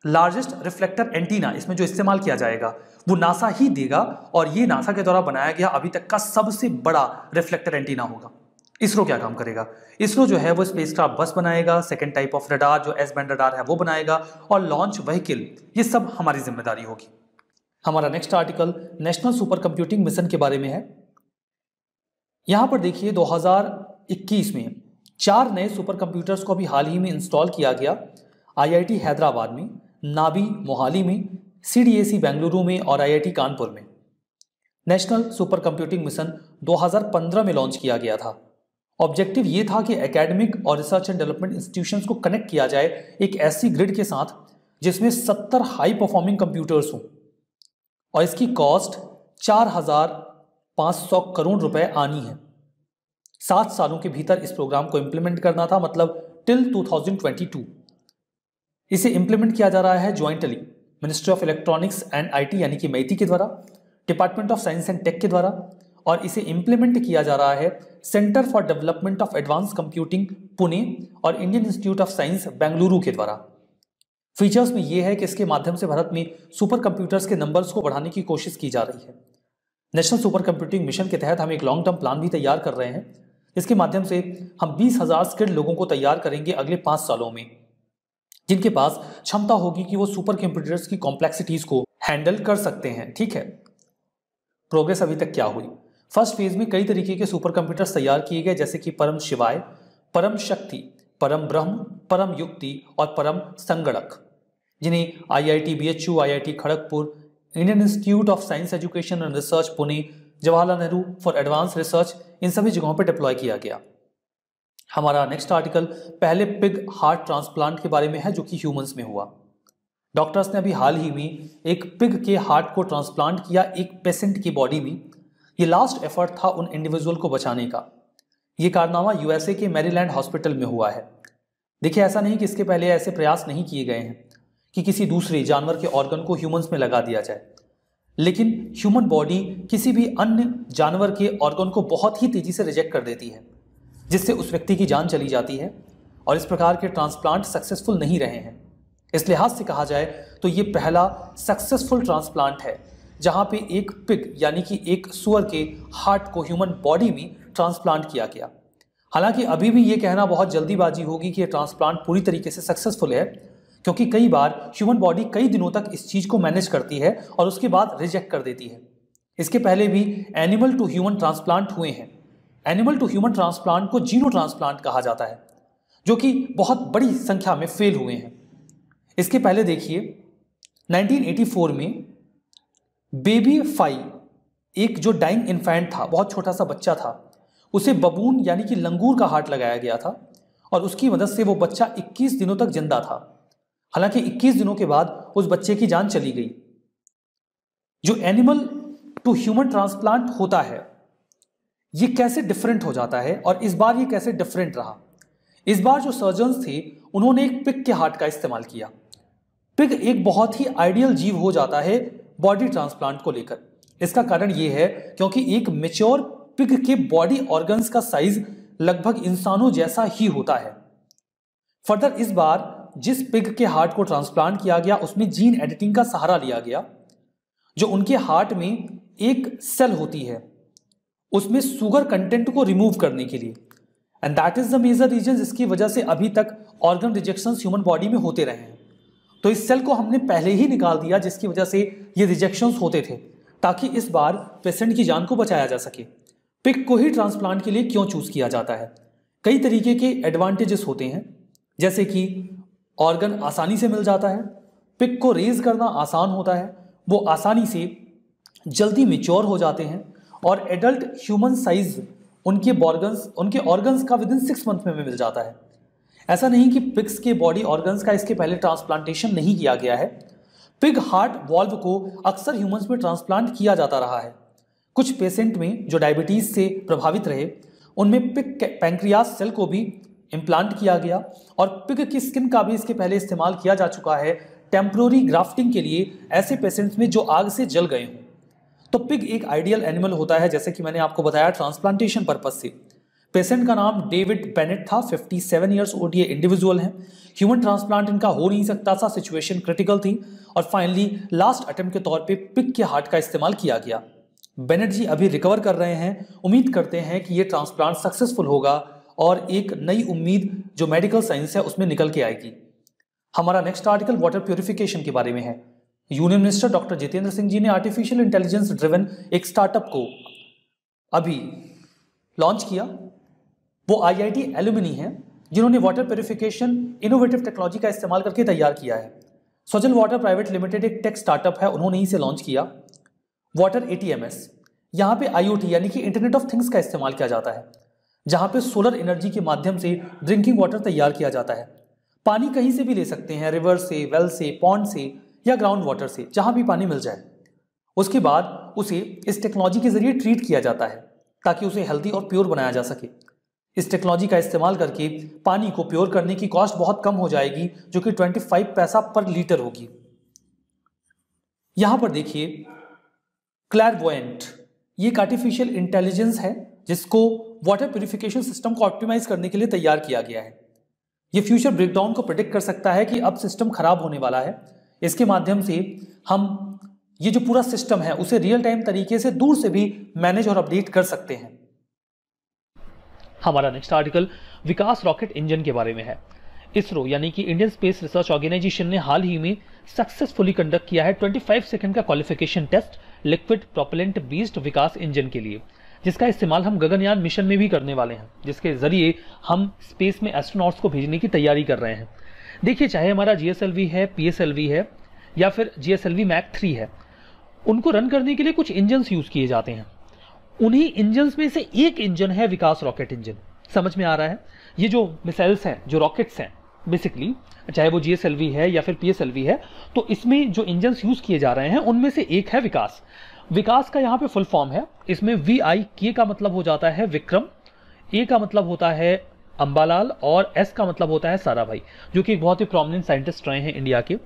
लार्जेस्ट रिफ्लेक्टर एंटीना इसमें जो इस्तेमाल किया जाएगा वो नासा ही देगा और ये नासा के द्वारा बनाया गया अभी तक का सबसे बड़ा रिफ्लेक्टर एंटीना होगा इसरो क्या काम करेगा इसरो जो है वो स्पेसक्राफ्ट बस बनाएगा सेकेंड टाइप ऑफ रडार जो एस बैंड रडार है वो बनाएगा और लॉन्च व्हीकिल ये सब हमारी जिम्मेदारी होगी हमारा next article national supercomputing mission के बारे में है यहाँ पर देखिए 2021 में चार नए सुपर कंप्यूटर्स को अभी हाल ही में इंस्टॉल किया गया आईआईटी हैदराबाद में नाबी मोहाली में सीडीएसी बेंगलुरु में और आईआईटी कानपुर में नेशनल सुपर कंप्यूटिंग मिशन 2015 में लॉन्च किया गया था ऑब्जेक्टिव ये था कि एकेडमिक और रिसर्च एंड डेवलपमेंट इंस्टीट्यूशन को कनेक्ट किया जाए एक ऐसी ग्रिड के साथ जिसमें 70 हाई परफॉर्मिंग कंप्यूटर्स हों और इसकी कॉस्ट चार हजार 500 करोड़ रुपए हम्म। आनी है सात सालों के भीतर इस प्रोग्राम को इंप्लीमेंट करना था मतलब टिल 2022 इसे इम्प्लीमेंट किया जा रहा है jointly ministry of electronics and IT यानी कि मैती के द्वारा department of science and tech के द्वारा और इसे इंप्लीमेंट किया जा रहा है centre for development of advance computing Pune और Indian Institute of Science Bengaluru के द्वारा फीचर्स में यह है कि इसके माध्यम से भारत में सुपर कंप्यूटर्स के नंबर्स को बढ़ाने की कोशिश की जा रही है नेशनल सुपर कंप्यूटिंग मिशन के तहत हम एक लॉन्ग टर्म प्लान भी तैयार कर रहे हैं इसके माध्यम से हम बीस हज़ार स्किल्ड लोगों को तैयार करेंगे अगले पांच सालों में जिनके पास क्षमता होगी कि वो सुपर कंप्यूटर्स की कॉम्प्लेक्सिटीज को हैंडल कर सकते हैं ठीक है प्रोग्रेस अभी तक क्या हुई फर्स्ट फेज में कई तरीके के सुपर कंप्यूटर्स तैयार किए गए जैसे कि परम शिवाय परम शक्ति परम ब्रह्म परम युक्ति और परम संगणक जिन्हें I I T B H U I I T Kharagpur Indian Institute of Science Education and Research Pune Jawaharlal Nehru for advance research इन सभी जगहों पर डिप्लॉय किया गया हमारा नेक्स्ट आर्टिकल पहले पिग हार्ट ट्रांसप्लांट के बारे में है जो कि ह्यूमंस में हुआ डॉक्टर्स ने अभी हाल ही में एक पिग के हार्ट को ट्रांसप्लांट किया एक पेशेंट की बॉडी में ये लास्ट एफर्ट था उन इंडिविजुअल को बचाने का ये कारनामा यूएसए के मैरीलैंड हॉस्पिटल में हुआ है देखिए ऐसा नहीं कि इसके पहले ऐसे प्रयास नहीं किए गए हैं कि किसी दूसरे जानवर के ऑर्गन को ह्यूमंस में लगा दिया जाए लेकिन ह्यूमन बॉडी किसी भी अन्य जानवर के ऑर्गन को बहुत ही तेज़ी से रिजेक्ट कर देती है जिससे उस व्यक्ति की जान चली जाती है और इस प्रकार के ट्रांसप्लांट सक्सेसफुल नहीं रहे हैं इस लिहाज से कहा जाए तो ये पहला सक्सेसफुल ट्रांसप्लांट है जहाँ पे एक पिग यानी कि एक सुअर के हार्ट को ह्यूमन बॉडी में ट्रांसप्लांट किया गया हालांकि अभी भी ये कहना बहुत जल्दीबाजी होगी कि ये ट्रांसप्लांट पूरी तरीके से सक्सेसफुल है क्योंकि कई बार ह्यूमन बॉडी कई दिनों तक इस चीज़ को मैनेज करती है और उसके बाद रिजेक्ट कर देती है इसके पहले भी एनिमल टू ह्यूमन ट्रांसप्लांट हुए हैं एनिमल टू ह्यूमन ट्रांसप्लांट को जीनो ट्रांसप्लांट कहा जाता है जो कि बहुत बड़ी संख्या में फेल हुए हैं इसके पहले देखिए 1984 में बेबी फाई एक जो डाइंग इन्फेंट था बहुत छोटा सा बच्चा था उसे बबून यानी कि लंगूर का हार्ट लगाया गया था और उसकी मदद से वो बच्चा 21 दिनों तक जिंदा था हालांकि 21 दिनों के बाद उस बच्चे की जान चली गई जो एनिमल टू ह्यूमन ट्रांसप्लांट होता है ये कैसे डिफरेंट हो जाता है और इस बार ये कैसे डिफरेंट रहा इस बार जो सर्जन थे उन्होंने एक पिग के हार्ट का इस्तेमाल किया पिग एक बहुत ही आइडियल जीव हो जाता है बॉडी ट्रांसप्लांट को लेकर इसका कारण यह है क्योंकि एक मेच्योर पिग के बॉडी ऑर्गन्स का साइज लगभग इंसानों जैसा ही होता है फर्दर इस बार जिस पिग के हार्ट को ट्रांसप्लांट किया गया उसमें जीन एडिटिंग का सहारा लिया गया जो उनके हार्ट में एक सेल होती है उसमें शुगर कंटेंट को रिमूव करने के लिए and that is the major reason जिसकी वजह से अभी तक ऑर्गन रिजेक्शन ह्यूमन बॉडी में होते रहे हैं तो इस सेल को हमने पहले ही निकाल दिया जिसकी वजह से ये रिजेक्शन होते थे ताकि इस बार पेशेंट की जान को बचाया जा सके पिक को ही ट्रांसप्लांट के लिए क्यों चूज़ किया जाता है कई तरीके के एडवांटेजेस होते हैं जैसे कि ऑर्गन आसानी से मिल जाता है पिक को रेज करना आसान होता है वो आसानी से जल्दी मिच्योर हो जाते हैं और एडल्ट ह्यूमन साइज उनके बॉर्गन्स उनके ऑर्गन्स का विद इन सिक्स मंथ में मिल जाता है ऐसा नहीं कि पिग्स के बॉडी ऑर्गन्स का इसके पहले ट्रांसप्लांटेशन नहीं किया गया है पिग हार्ट वॉल्व को अक्सर ह्यूमंस में ट्रांसप्लांट किया जाता रहा है कुछ पेशेंट में जो डायबिटीज़ से प्रभावित रहे उनमें पिक पैंक्रियास सेल को भी इम्प्लांट किया गया और पिक की स्किन का भी इसके पहले इस्तेमाल किया जा चुका है टेम्प्रोरी ग्राफ्टिंग के लिए ऐसे पेशेंट्स में जो आग से जल गए हों तो पिग एक आइडियल एनिमल होता है जैसे कि मैंने आपको बताया ट्रांसप्लांटेशन पर्पज से पेशेंट का नाम डेविड पेनेट था 57 सेवन ईयर्स ओल्ड ये इंडिविजुअल हैं ह्यूमन ट्रांसप्लांट इनका हो नहीं सकता था सिचुएशन क्रिटिकल थी और फाइनली लास्ट अटेम्प्ट के तौर पे पिक के हार्ट का इस्तेमाल किया गया बेनेट जी अभी रिकवर कर रहे हैं उम्मीद करते हैं कि ये ट्रांसप्लांट सक्सेसफुल होगा और एक नई उम्मीद जो मेडिकल साइंस है उसमें निकल के आएगी हमारा नेक्स्ट आर्टिकल वाटर प्योरिफिकेशन के बारे में है union minister doctor Jitendra Singh ji ने आर्टिफिशियल इंटेलिजेंस ड्रिवन एक स्टार्टअप को अभी लॉन्च किया वो आईआईटी एल्यूमिनी है जिन्होंने वाटर प्योरिफिकेशन इनोवेटिव टेक्नोलॉजी का इस्तेमाल करके तैयार किया है सजल वाटर प्राइवेट लिमिटेड एक टेक स्टार्टअप है उन्होंने इसे लॉन्च किया water A T M S यहाँ पे आई यानी कि इंटरनेट ऑफ थिंग्स का इस्तेमाल किया जाता है जहाँ पे सोलर एनर्जी के माध्यम से ड्रिंकिंग वाटर तैयार किया जाता है पानी कहीं से भी ले सकते हैं रिवर से वेल से पॉन्ड से या ग्राउंड वाटर से जहाँ भी पानी मिल जाए उसके बाद उसे इस टेक्नोलॉजी के जरिए ट्रीट किया जाता है ताकि उसे हेल्दी और प्योर बनाया जा सके इस टेक्नोलॉजी का इस्तेमाल करके पानी को प्योर करने की कॉस्ट बहुत कम हो जाएगी जो कि 25 पैसा पर लीटर होगी यहाँ पर देखिए क्लैरवोएंट ये एक आर्टिफिशियल इंटेलिजेंस है जिसको वाटर प्योरिफिकेशन सिस्टम को ऑप्टिमाइज करने के लिए तैयार किया गया है ये फ्यूचर ब्रेकडाउन को प्रिडिक्ट कर सकता है कि अब सिस्टम खराब होने वाला है इसके माध्यम से हम ये जो पूरा सिस्टम है उसे रियल टाइम तरीके से दूर से भी मैनेज और अपडेट कर सकते हैं हमारा next article Vikas rocket engine के बारे में है इसरो यानी कि इंडियन स्पेस रिसर्च ऑर्गेनाइजेशन ने हाल ही में सक्सेसफुली कंडक्ट किया है 25 सेकंड का qualification test liquid propellant based Vikas engine के लिए जिसका इस्तेमाल हम गगनयान मिशन में भी करने वाले हैं जिसके जरिए हम स्पेस में एस्ट्रोनॉट्स को भेजने की तैयारी कर रहे हैं देखिए चाहे हमारा जी है पी है या फिर जी मैक थ्री है उनको रन करने के लिए कुछ इंजन्स यूज किए जाते हैं उन्हीं इंजन्स में से एक इंजन है विकास रॉकेट इंजन समझ में आ रहा है ये जो मिसाइल्स हैं जो रॉकेट्स हैं बेसिकली चाहे वो जीएसएलवी है या फिर पी है तो इसमें जो इंजन यूज किए जा रहे हैं उनमें से एक है विकास विकास का यहाँ पे फुल फॉर्म है इसमें वी आई के का मतलब हो जाता है विक्रम ए का मतलब होता है अम्बालाल और एस का मतलब होता है सारा भाई जो कि एक बहुत ही प्रोमिनेंट साइंटिस्ट रहे हैं इंडिया के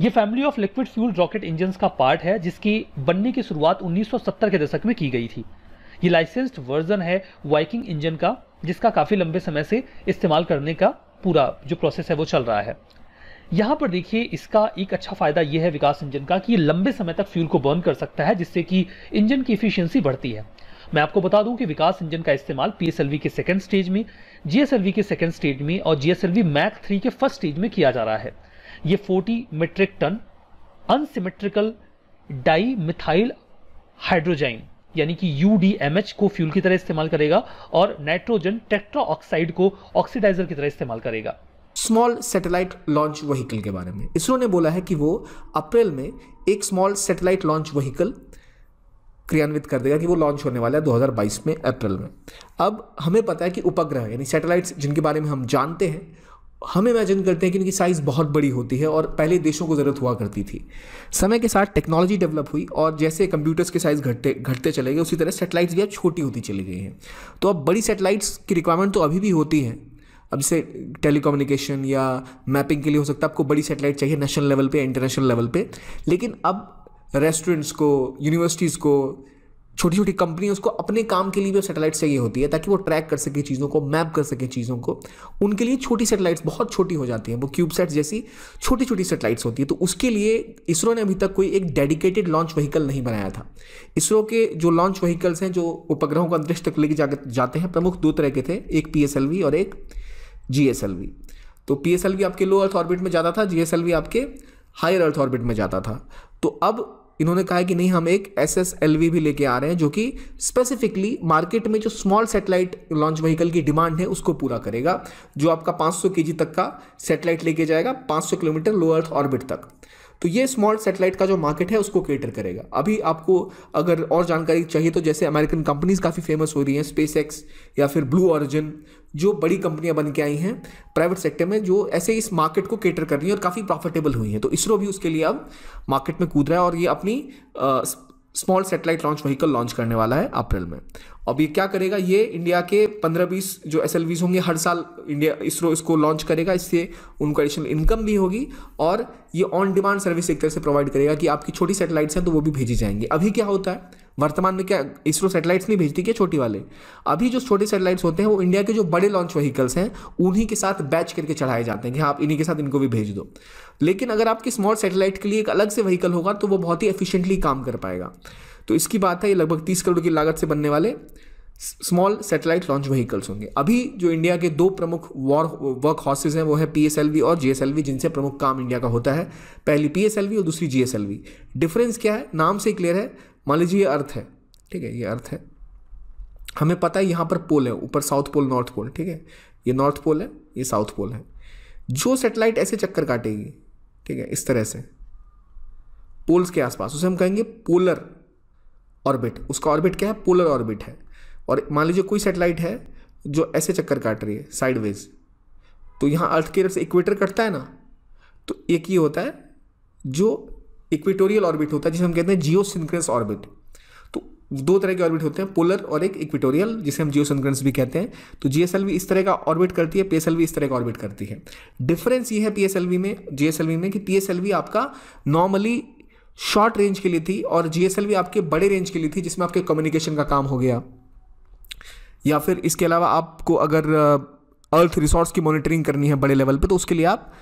ये family of liquid fuel rocket engine का पार्ट है जिसकी बनने की शुरुआत 1970 के दशक में की गई थी ये लाइसेंस्ड वर्जन है वाइकिंग इंजन का जिसका काफ़ी लंबे समय से इस्तेमाल करने का पूरा जो प्रोसेस है वो चल रहा है यहाँ पर देखिए इसका एक अच्छा फायदा यह है विकास इंजन का कि ये लंबे समय तक फ्यूल को बर्न कर सकता है जिससे कि इंजन की इफिशियंसी बढ़ती है मैं आपको बता दूं कि विकास इंजन का इस्तेमाल पीएसएलवी के सेकंड स्टेज में जीएसएलवी के सेकंड स्टेज में और जीएसएलवी मैक थ्री के फर्स्ट स्टेज में किया जा रहा है ये 40 metric ton unsymmetrical dimethylhydrazine यानी कि यूडीएमएच को फ्यूल की तरह इस्तेमाल करेगा और नाइट्रोजन टेक्ट्रो ऑक्साइड को ऑक्सीडाइजर की तरह इस्तेमाल करेगा स्मॉल सैटेलाइट लॉन्च वहीकल के बारे में इसरो ने बोला है कि वो अप्रैल में एक स्मॉल सैटेलाइट लॉन्च वहीकल क्रियान्वित कर देगा कि वो लॉन्च होने वाला है 2022 में अप्रैल में अब हमें पता है कि उपग्रह यानी सैटेलाइट्स जिनके बारे में हम जानते हैं हम इमेजिन करते हैं कि इनकी साइज़ बहुत बड़ी होती है और पहले देशों को ज़रूरत हुआ करती थी समय के साथ टेक्नोलॉजी डेवलप हुई और जैसे कंप्यूटर्स के साइज़ घटते घटते चले गए उसी तरह सेटेलाइट्स भी अब छोटी होती चली गई हैं तो अब बड़ी सेटेलाइट्स की रिक्वायरमेंट तो अभी भी होती है अब जैसे टेली या मैपिंग के लिए हो सकता है आपको बड़ी सेटेलाइट चाहिए नेशनल लेवल पे इंटरनेशनल लेवल पे लेकिन अब रेस्टोरेंट्स को यूनिवर्सिटीज़ को छोटी छोटी कंपनियों को अपने काम के लिए भी सेटेलाइट चाहिए होती है ताकि वो ट्रैक कर सके चीज़ों को मैप कर सके चीज़ों को उनके लिए छोटी सेटेलाइट्स बहुत छोटी हो जाती हैं वो क्यूबसेट्स जैसी छोटी छोटी सेटेलाइट्स होती है तो उसके लिए इसरो ने अभी तक कोई एक डेडिकेटेड लॉन्च व्हीकल नहीं बनाया था इसरो के जो लॉन्च व्हीकल्स हैं जो उपग्रहों को अंतरिक्ष तक लेके जाते हैं प्रमुख दो तरह के थे एक पी और एक जी तो पी आपके लो अर्थ ऑर्बिट में जाता था जी आपके हायर अर्थ ऑर्बिट में जाता था तो अब इन्होंने कहा है कि नहीं हम एक एस एस एल वी भी लेके आ रहे हैं जो कि स्पेसिफिकली मार्केट में जो स्मॉल सेटेलाइट लॉन्च व्हीकल की डिमांड है उसको पूरा करेगा जो आपका 500 केजी तक का सेटेलाइट लेके जाएगा 500 किलोमीटर लो अर्थ ऑर्बिट तक तो ये स्मॉल सेटेलाइट का जो मार्केट है उसको केटर करेगा अभी आपको अगर और जानकारी चाहिए तो जैसे अमेरिकन कंपनीज काफ़ी फेमस हो रही हैं स्पेस एक्स या फिर ब्लू ऑरिजिन जो बड़ी कंपनियां बन के आई हैं प्राइवेट सेक्टर में जो ऐसे इस मार्केट को केटर कर रही हैं और काफ़ी प्रॉफिटेबल हुई हैं तो इसरो भी उसके लिए अब मार्केट में कूद रहा है और ये अपनी small satellite launch vehicle launch करने वाला है अप्रैल में अब ये क्या करेगा ये इंडिया के पंद्रह बीस जो एस होंगे हर साल इंडिया इसरो इसको लॉन्च करेगा इससे उनको एडिशनल इनकम भी होगी और ये ऑन डिमांड सर्विस एक तरह से प्रोवाइड करेगा कि आपकी छोटी सेटेलाइट्स हैं तो वो भी भेजी जाएंगी अभी क्या होता है वर्तमान में क्या इसरो सेटेलाइट्स नहीं भेजती क्या छोटी वाले अभी जो छोटे सेटेलाइट्स होते हैं वो इंडिया के जो बड़े लॉन्च व्हीकल्स हैं उन्हीं के साथ बैच करके चढ़ाए जाते हैं कि हाँ आप इन्हीं के साथ इनको भी भेज दो लेकिन अगर आपकी स्मॉल सेटेलाइट के लिए एक अलग से व्हीकल होगा तो वो बहुत ही एफिशिएंटली काम कर पाएगा तो इसकी बात है ये लगभग तीस करोड़ की लागत से बनने वाले स्मॉल सैटेलाइट लॉन्च व्हीकल्स होंगे अभी जो इंडिया के दो प्रमुख वॉर वर्क हॉर्सेज हैं वो है पीएसएलवी और जीएसएलवी जिनसे प्रमुख काम इंडिया का होता है पहली पीएसएलवी और दूसरी जीएसएलवी डिफरेंस क्या है नाम से क्लियर है मान लीजिए ये अर्थ है ठीक है ये अर्थ है हमें पता है यहाँ पर पोल है ऊपर साउथ पोल नॉर्थ पोल ठीक है ये नॉर्थ पोल है ये साउथ पोल है जो सेटेलाइट ऐसे चक्कर काटेगी ठीक है इस तरह से पोल्स के आसपास उसे हम कहेंगे पोलर ऑर्बिट उसका ऑर्बिट क्या है पोलर ऑर्बिट है और मान लीजिए कोई सेटेलाइट है जो ऐसे चक्कर काट रही है साइडवेज तो यहाँ अर्थ की तरफ से इक्वेटर कटता है ना तो एक ही होता है जो इक्वेटोरियल ऑर्बिट होता है जिसे हम कहते हैं जियो ऑर्बिट तो दो तरह के ऑर्बिट होते हैं पोलर और एक इक्वेटोरियल जिसे हम जियो भी कहते हैं तो जी इस तरह का ऑर्बिट करती है पी इस तरह का ऑर्बिट करती है डिफरेंस ये है पी में जी में कि पी आपका नॉर्मली शॉर्ट रेंज के लिए थी और जी आपके बड़े रेंज के लिए थी जिसमें आपके कम्युनिकेशन का काम हो गया या फिर इसके अलावा आपको अगर अर्थ रिसोर्स की मॉनिटरिंग करनी है बड़े लेवल पे तो उसके लिए आप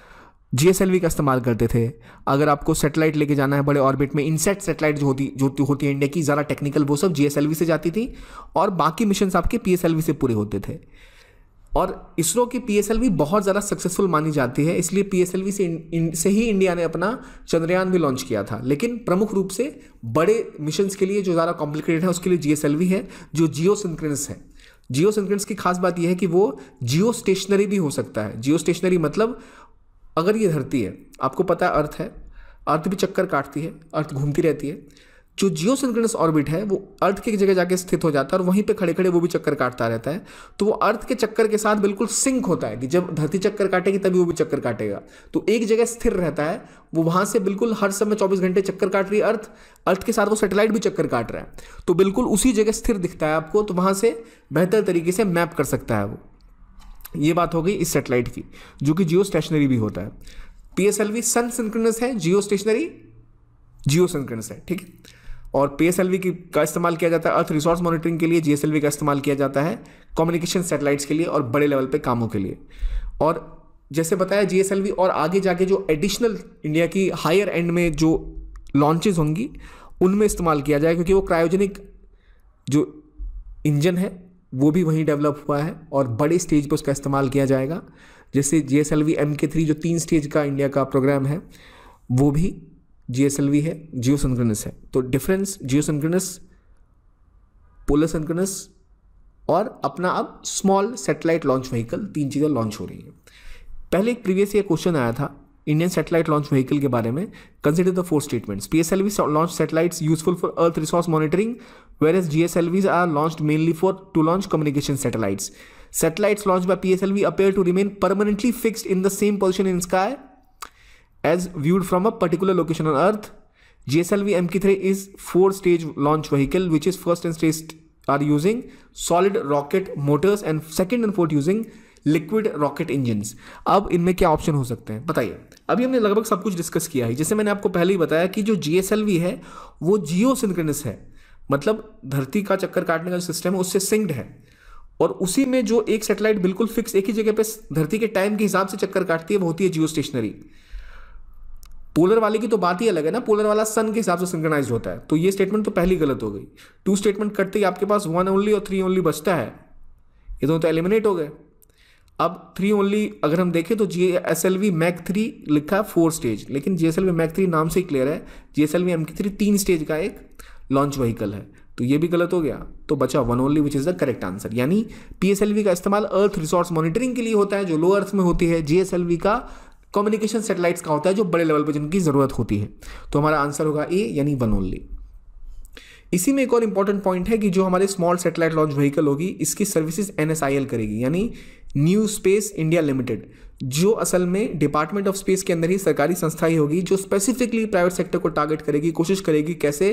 जी का इस्तेमाल करते थे अगर आपको सेटेलाइट लेके जाना है बड़े ऑर्बिट में इनसेट सेटेलाइट जो होती जो होती है इंडिया की ज़्यादा टेक्निकल वो सब जी से जाती थी और बाकी मिशन आपके पी से पूरे होते थे और इसरो की पीएसएलवी बहुत ज़्यादा सक्सेसफुल मानी जाती है इसलिए पीएसएलवी से इन, इन, से ही इंडिया ने अपना चंद्रयान भी लॉन्च किया था लेकिन प्रमुख रूप से बड़े मिशंस के लिए जो ज़्यादा कॉम्प्लिकेटेड है उसके लिए जीएसएलवी है जो जियो सिंक्रेंस है जियो सिंक्रेंस की खास बात यह है कि वो जियो स्टेशनरी भी हो सकता है जियो स्टेशनरी मतलब अगर ये धरती है आपको पता है अर्थ है अर्थ भी चक्कर काटती है अर्थ घूमती रहती है जो जियो सिंक्रोनस ऑर्बिट है वो अर्थ की जगह जाके स्थित हो जाता है और वहीं पे खड़े खड़े वो भी चक्कर काटता रहता है तो वो अर्थ के चक्कर के साथ बिल्कुल सिंक होता है कि जब धरती चक्कर काटेगी तभी वो भी चक्कर काटेगा तो एक जगह स्थिर रहता है वो वहां से बिल्कुल हर समय चौबीस घंटे चक्कर काट रही है अर्थ अर्थ के साथ वो सेटेलाइट भी चक्कर काट रहा है तो बिल्कुल उसी जगह स्थिर दिखता है आपको तो वहां से बेहतर तरीके से मैप कर सकता है वो ये बात हो गई इस सेटेलाइट की जो कि जियो स्टेशनरी भी होता है पी सन सिंक्रोनस है जियो स्टेशनरी जियो सिंक्रोनस है ठीक है और पी एस एल वी का इस्तेमाल किया जाता है अर्थ रिसोर्स मॉनिटरिंग के लिए जी एस एल वी का इस्तेमाल किया जाता है कम्युनिकेशन सेटेलाइट्स के लिए और बड़े लेवल पे कामों के लिए और जैसे बताया जी एस एल वी और आगे जाके जो एडिशनल इंडिया की हायर एंड में जो लॉन्चेज होंगी उनमें इस्तेमाल किया जाए क्योंकि वो क्रायोजेनिक जो इंजन है वो भी वहीं डेवलप हुआ है और बड़े स्टेज पर उसका इस्तेमाल किया जाएगा जैसे G S L V M K three जो तीन स्टेज का इंडिया का प्रोग्राम है वो भी जी वी है जियो सिंक्रोनस है तो डिफरेंस जियो पोलर सनक्रनस और अपना अब स्मॉल सेटेलाइट लॉन्च व्हीकल तीन चीज़ें लॉन्च हो रही हैं पहले एक प्रीवियस ईयर क्वेश्चन आया था इंडियन सेटेलाइट लॉन्च व्हीकल के बारे में consider the four statements P S L V launch satellite useful for earth resource monitoring whereas G S L Vs are launch mainly for to launch communication satellites satellites launch by P S L V appear to remain permanently fixed in the same position in sky as viewed from as viewed from a particular location V M K three is four stage launch vehicle, which is first and stage are using solid rocket motors and second and fourth using liquid rocket engines अब इनमें क्या option हो सकते हैं बताइए अभी हमने लगभग सब कुछ डिस्कस किया है जैसे मैंने आपको पहले ही बताया कि जो जी है वो जियो सिंक्रेनस है मतलब धरती का चक्कर काटने का जो सिस्टम है उससे सिंक्ड है और उसी में जो एक सेटेलाइट बिल्कुल फिक्स एक ही जगह पर धरती के टाइम के हिसाब से चक्कर काटती है वो होती है जियो स्टेशनरी पोलर वाले की तो बात ही अलग है ना पोलर वाला सन के हिसाब से सिंक्रनाइज होता है तो ये स्टेटमेंट तो पहली गलत हो गई टू स्टेटमेंट करते ही आपके पास वन ओनली और थ्री ओनली बचता है ये दोनों तो एलिमिनेट हो गए अब थ्री ओनली अगर हम देखें तो G S L V Mk three लिखा है फोर स्टेज लेकिन G S L V Mk three नाम से ही क्लियर है G S L V M K three तीन स्टेज का एक लॉन्च वहीकल है तो ये भी गलत हो गया तो बचा one only which is the correct answer यानी पी एस एल वी का इस्तेमाल अर्थ रिसोर्स मॉनिटरिंग के लिए होता है जो लो अर्थ में होती है जी एस एल वी का कम्युनिकेशन सेटेलाइट्स का होता है जो बड़े लेवल पर जिनकी ज़रूरत होती है तो हमारा आंसर होगा ए यानी वन ओनली इसी में एक और इंपॉर्टेंट पॉइंट है कि जो हमारे स्मॉल सेटेलाइट लॉन्च व्हीकल होगी इसकी सर्विसेज एन करेगी यानी न्यू स्पेस इंडिया लिमिटेड जो असल में डिपार्टमेंट ऑफ स्पेस के अंदर ही सरकारी संस्था ही होगी जो स्पेसिफिकली प्राइवेट सेक्टर को टारगेट करेगी कोशिश करेगी कैसे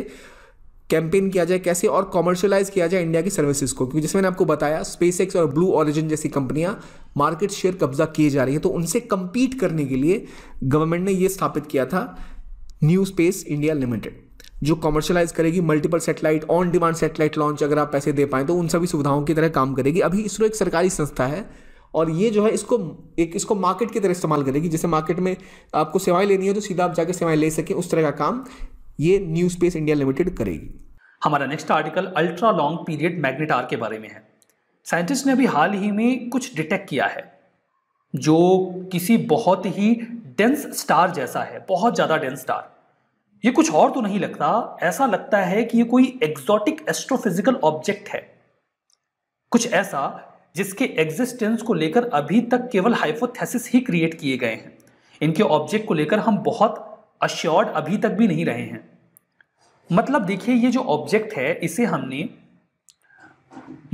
कैंपेन किया जाए कैसे और कॉमर्शलाइज किया जाए इंडिया की सर्विसेज को क्योंकि जैसे मैंने आपको बताया स्पेसएक्स और ब्लू ऑरिजिन जैसी कंपनियां मार्केट शेयर कब्जा किए जा रही है तो उनसे कंपीट करने के लिए गवर्नमेंट ने यह स्थापित किया था न्यू स्पेस इंडिया लिमिटेड जो कॉमर्शलाइज करेगी multiple satellite on demand satellite launch अगर आप पैसे दे पाए तो उन सभी सुविधाओं की तरह काम करेगी अभी इसरो एक सरकारी संस्था है और ये जो है इसको एक इसको मार्केट की तरह इस्तेमाल करेगी जैसे मार्केट में आपको सेवाएं लेनी है तो सीधा आप जाके सेवाएं ले सकें उस तरह का काम ये न्यू स्पेस इंडिया लिमिटेड करेगी हमारा next article ultra long period magnetar के बारे में है साइंटिस्ट ने अभी हाल ही में कुछ डिटेक्ट किया है जो किसी बहुत ही डेंस स्टार जैसा है बहुत ज़्यादा डेंस स्टार ये कुछ और तो नहीं लगता ऐसा लगता है कि ये कोई एक्सोटिक एस्ट्रोफिजिकल ऑब्जेक्ट है कुछ ऐसा जिसके एग्जिस्टेंस को लेकर अभी तक केवल हाइपोथेसिस ही क्रिएट किए गए हैं इनके ऑब्जेक्ट को लेकर हम बहुत अश्योर्ड अभी तक भी नहीं रहे हैं मतलब देखिए ये जो ऑब्जेक्ट है इसे हमने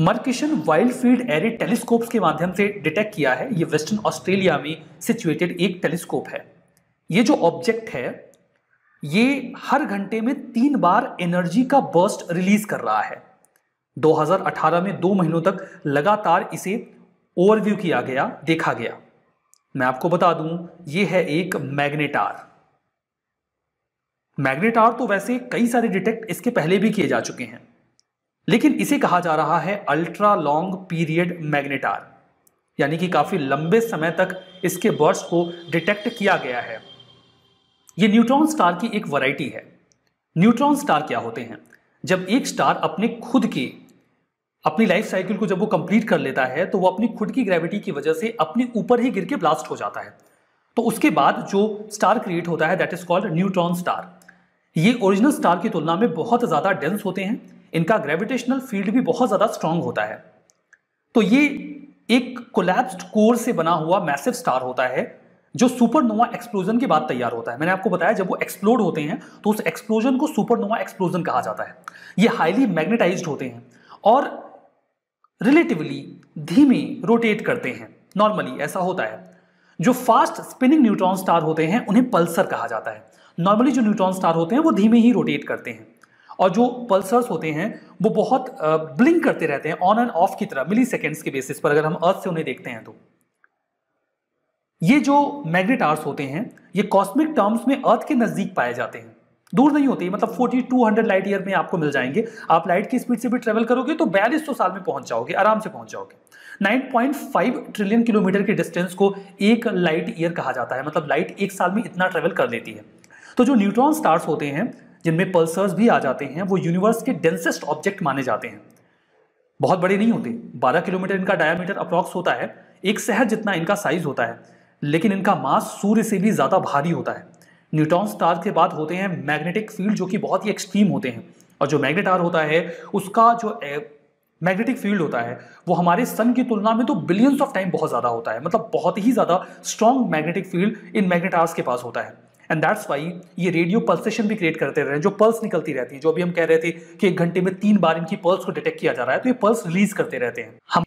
Murchison Wide Field Array telescopes के माध्यम से डिटेक्ट किया है ये वेस्टर्न ऑस्ट्रेलिया में सिचुएटेड एक टेलीस्कोप है ये जो ऑब्जेक्ट है ये हर घंटे में तीन बार एनर्जी का बर्स्ट रिलीज कर रहा है 2018 में दो महीनों तक लगातार इसे ओवरव्यू किया गया देखा गया मैं आपको बता दूं ये है एक मैग्नेटार मैग्नेटार तो वैसे कई सारे डिटेक्ट इसके पहले भी किए जा चुके हैं लेकिन इसे कहा जा रहा है अल्ट्रा लॉन्ग पीरियड मैग्नेटार यानी कि काफ़ी लंबे समय तक इसके बर्ड्स को डिटेक्ट किया गया है ये न्यूट्रॉन स्टार की एक वैरायटी है न्यूट्रॉन स्टार क्या होते हैं जब एक स्टार अपने खुद की अपनी लाइफ साइकिल को जब वो कंप्लीट कर लेता है तो वो अपनी खुद की ग्रेविटी की वजह से अपने ऊपर ही गिर के ब्लास्ट हो जाता है तो उसके बाद जो स्टार क्रिएट होता है that is called neutron star ये ओरिजिनल स्टार की तुलना में बहुत ज़्यादा डेंस होते हैं इनका ग्रेविटेशनल फील्ड भी बहुत ज़्यादा स्ट्रांग होता है तो ये एक कोलैप्स्ड कोर से बना हुआ मैसिव स्टार होता है जो सुपरनोवा एक्सप्लोजन के बाद तैयार होता है मैंने आपको बताया जब वो एक्सप्लोड होते हैं तो उस एक्सप्लोजन को सुपरनोवा एक्सप्लोजन कहा जाता है ये हाईली मैग्नेटाइज होते हैं और रिलेटिवली धीमे रोटेट करते हैं नॉर्मली ऐसा होता है जो फास्ट स्पिनिंग न्यूट्रॉन स्टार होते हैं उन्हें पल्सर कहा जाता है नॉर्मली जो न्यूट्रॉन स्टार होते हैं वो धीमे ही रोटेट करते हैं और जो पल्सर्स होते हैं वो बहुत ब्लिंक करते रहते हैं ऑन एंड ऑफ की तरह मिली सेकेंड्स के बेसिस पर अगर हम अर्थ से उन्हें देखते हैं तो ये जो मैग्नेट आर्स होते हैं ये कॉस्मिक टर्म्स में अर्थ के नज़दीक पाए जाते हैं दूर नहीं होते मतलब 4200 लाइट ईयर में आपको मिल जाएंगे आप लाइट की स्पीड से भी ट्रेवल करोगे तो बयालीस सौ साल में पहुंच जाओगे आराम से पहुंच जाओगे 9.5 ट्रिलियन किलोमीटर के डिस्टेंस को एक लाइट ईयर कहा जाता है मतलब लाइट एक साल में इतना ट्रेवल कर लेती है तो जो न्यूट्रॉन स्टार्स होते हैं जिनमें पल्सर्स भी आ जाते हैं वो यूनिवर्स के डेंसेस्ट ऑब्जेक्ट माने जाते हैं बहुत बड़े नहीं होते 12 किलोमीटर इनका डायमीटर अप्रॉक्स होता है एक शहर जितना इनका साइज होता है लेकिन इनका मास सूर्य से भी ज़्यादा भारी होता है न्यूट्रॉन स्टार के बाद होते हैं मैग्नेटिक फील्ड जो कि बहुत ही एक्सट्रीम होते हैं और जो मैग्नेट आर होता है उसका जो मैग्नेटिक फील्ड होता है वो हमारे सन की तुलना में तो बिलियंस ऑफ टाइम बहुत ज़्यादा होता है मतलब बहुत ही ज़्यादा स्ट्रॉन्ग मैग्नेटिक फील्ड इन मैग्नेट आर्स के पास होता है एंड दैट्स वाई ये रेडियो पल्सेशन भी क्रिएट करते रहे जो पल्स निकलती रहती है जो अभी हम कह रहे थे कि एक घंटे में तीन बार इनकी पल्स को डिटेक्ट किया जा रहा है तो ये पल्स रिलीज करते रहते हैं हम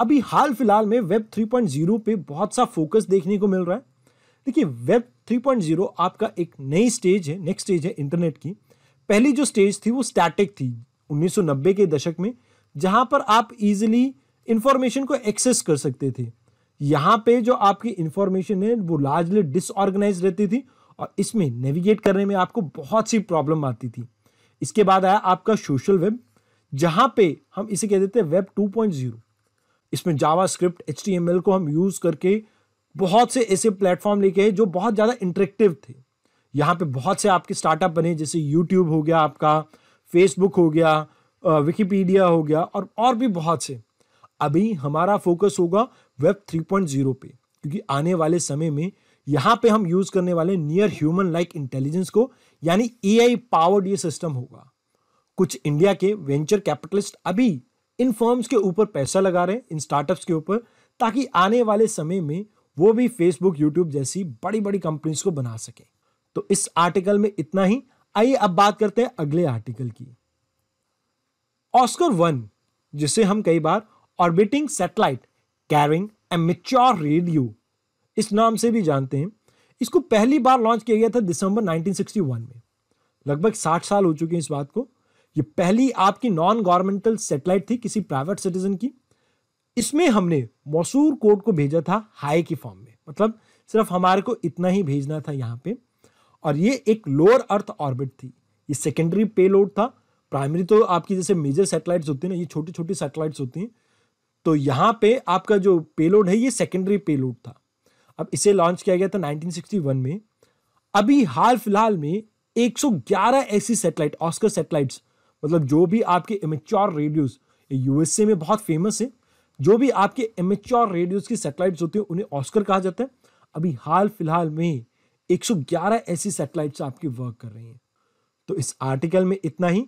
अभी हाल फिलहाल में वेब 3.0 पे बहुत सा फोकस देखने को मिल रहा है देखिए वेब 3.0 आपका एक नई स्टेज है नेक्स्ट स्टेज है इंटरनेट की पहली जो स्टेज थी वो स्टैटिक थी 1990 के दशक में जहां पर आप इजिली इंफॉर्मेशन को एक्सेस कर सकते थे यहाँ पे जो आपकी इंफॉर्मेशन है वो लार्जली डिसऑर्गेनाइज रहती थी और इसमें नेविगेट करने में आपको बहुत सी प्रॉब्लम आती थी इसके बाद आया आपका सोशल वेब जहाँ पे हम इसे कह देते हैं वेब 2.0 इसमें जावा स्क्रिप्ट एच को हम यूज़ करके बहुत से ऐसे प्लेटफॉर्म लेके आए जो बहुत ज़्यादा इंटरेक्टिव थे यहाँ पे बहुत से आपके स्टार्टअप बने जैसे यूट्यूब हो गया आपका फेसबुक हो गया विकीपीडिया हो गया और और भी बहुत से अभी हमारा फोकस होगा वेब 3.0 पे क्योंकि आने वाले समय में यहाँ पे हम यूज करने वाले नियर ह्यूमन लाइक इंटेलिजेंस को यानी ए आई पावर्ड ये सिस्टम होगा कुछ इंडिया के वेंचर कैपिटलिस्ट अभी इन फॉर्म्स के ऊपर पैसा लगा रहे हैं इन स्टार्टअप्स के ऊपर ताकि आने वाले समय में वो भी फेसबुक यूट्यूब जैसी बड़ी बड़ी कंपनीज को बना सके तो इस आर्टिकल में इतना ही आइए अब बात करते हैं अगले आर्टिकल की ऑस्कर वन जिसे हम कई बार orbiting satellite carrying a mature radio इस नाम से भी जानते हैं इसको पहली बार लॉन्च किया गया था दिसंबर 1961 में लगभग 60 साल हो चुके हैं इस बात को ये पहली आपकी नॉन गवर्नमेंटल सेटेलाइट थी किसी प्राइवेट सिटीजन की इसमें हमने मसूर कोड को भेजा था हाई की फॉर्म में मतलब सिर्फ हमारे को इतना ही भेजना था यहाँ पे और ये एक लोअर अर्थ ऑर्बिट थी ये सेकेंडरी पेलोड था प्राइमरी तो आपकी जैसे मेजर सेटेलाइट्स होती हैं ना ये छोटी छोटी सेटेलाइट्स होती हैं तो यहाँ पे आपका जो पेलोड है ये सेकेंडरी पेलोड था अब इसे लॉन्च किया गया था 1961 में अभी हाल फिलहाल में 111 ऐसी सैटेलाइट ऑस्कर सैटेलाइट्स मतलब जो भी आपके इमेच्योर रेडियोज यूएसए में बहुत फेमस है जो भी आपके इमेच्योर रेडियोज की सैटेलाइट्स होती हैं उन्हें ऑस्कर कहा जाता है अभी हाल फिलहाल में 111 ऐसी सेटेलाइट्स आपकी वर्क कर रही हैं तो इस आर्टिकल में इतना ही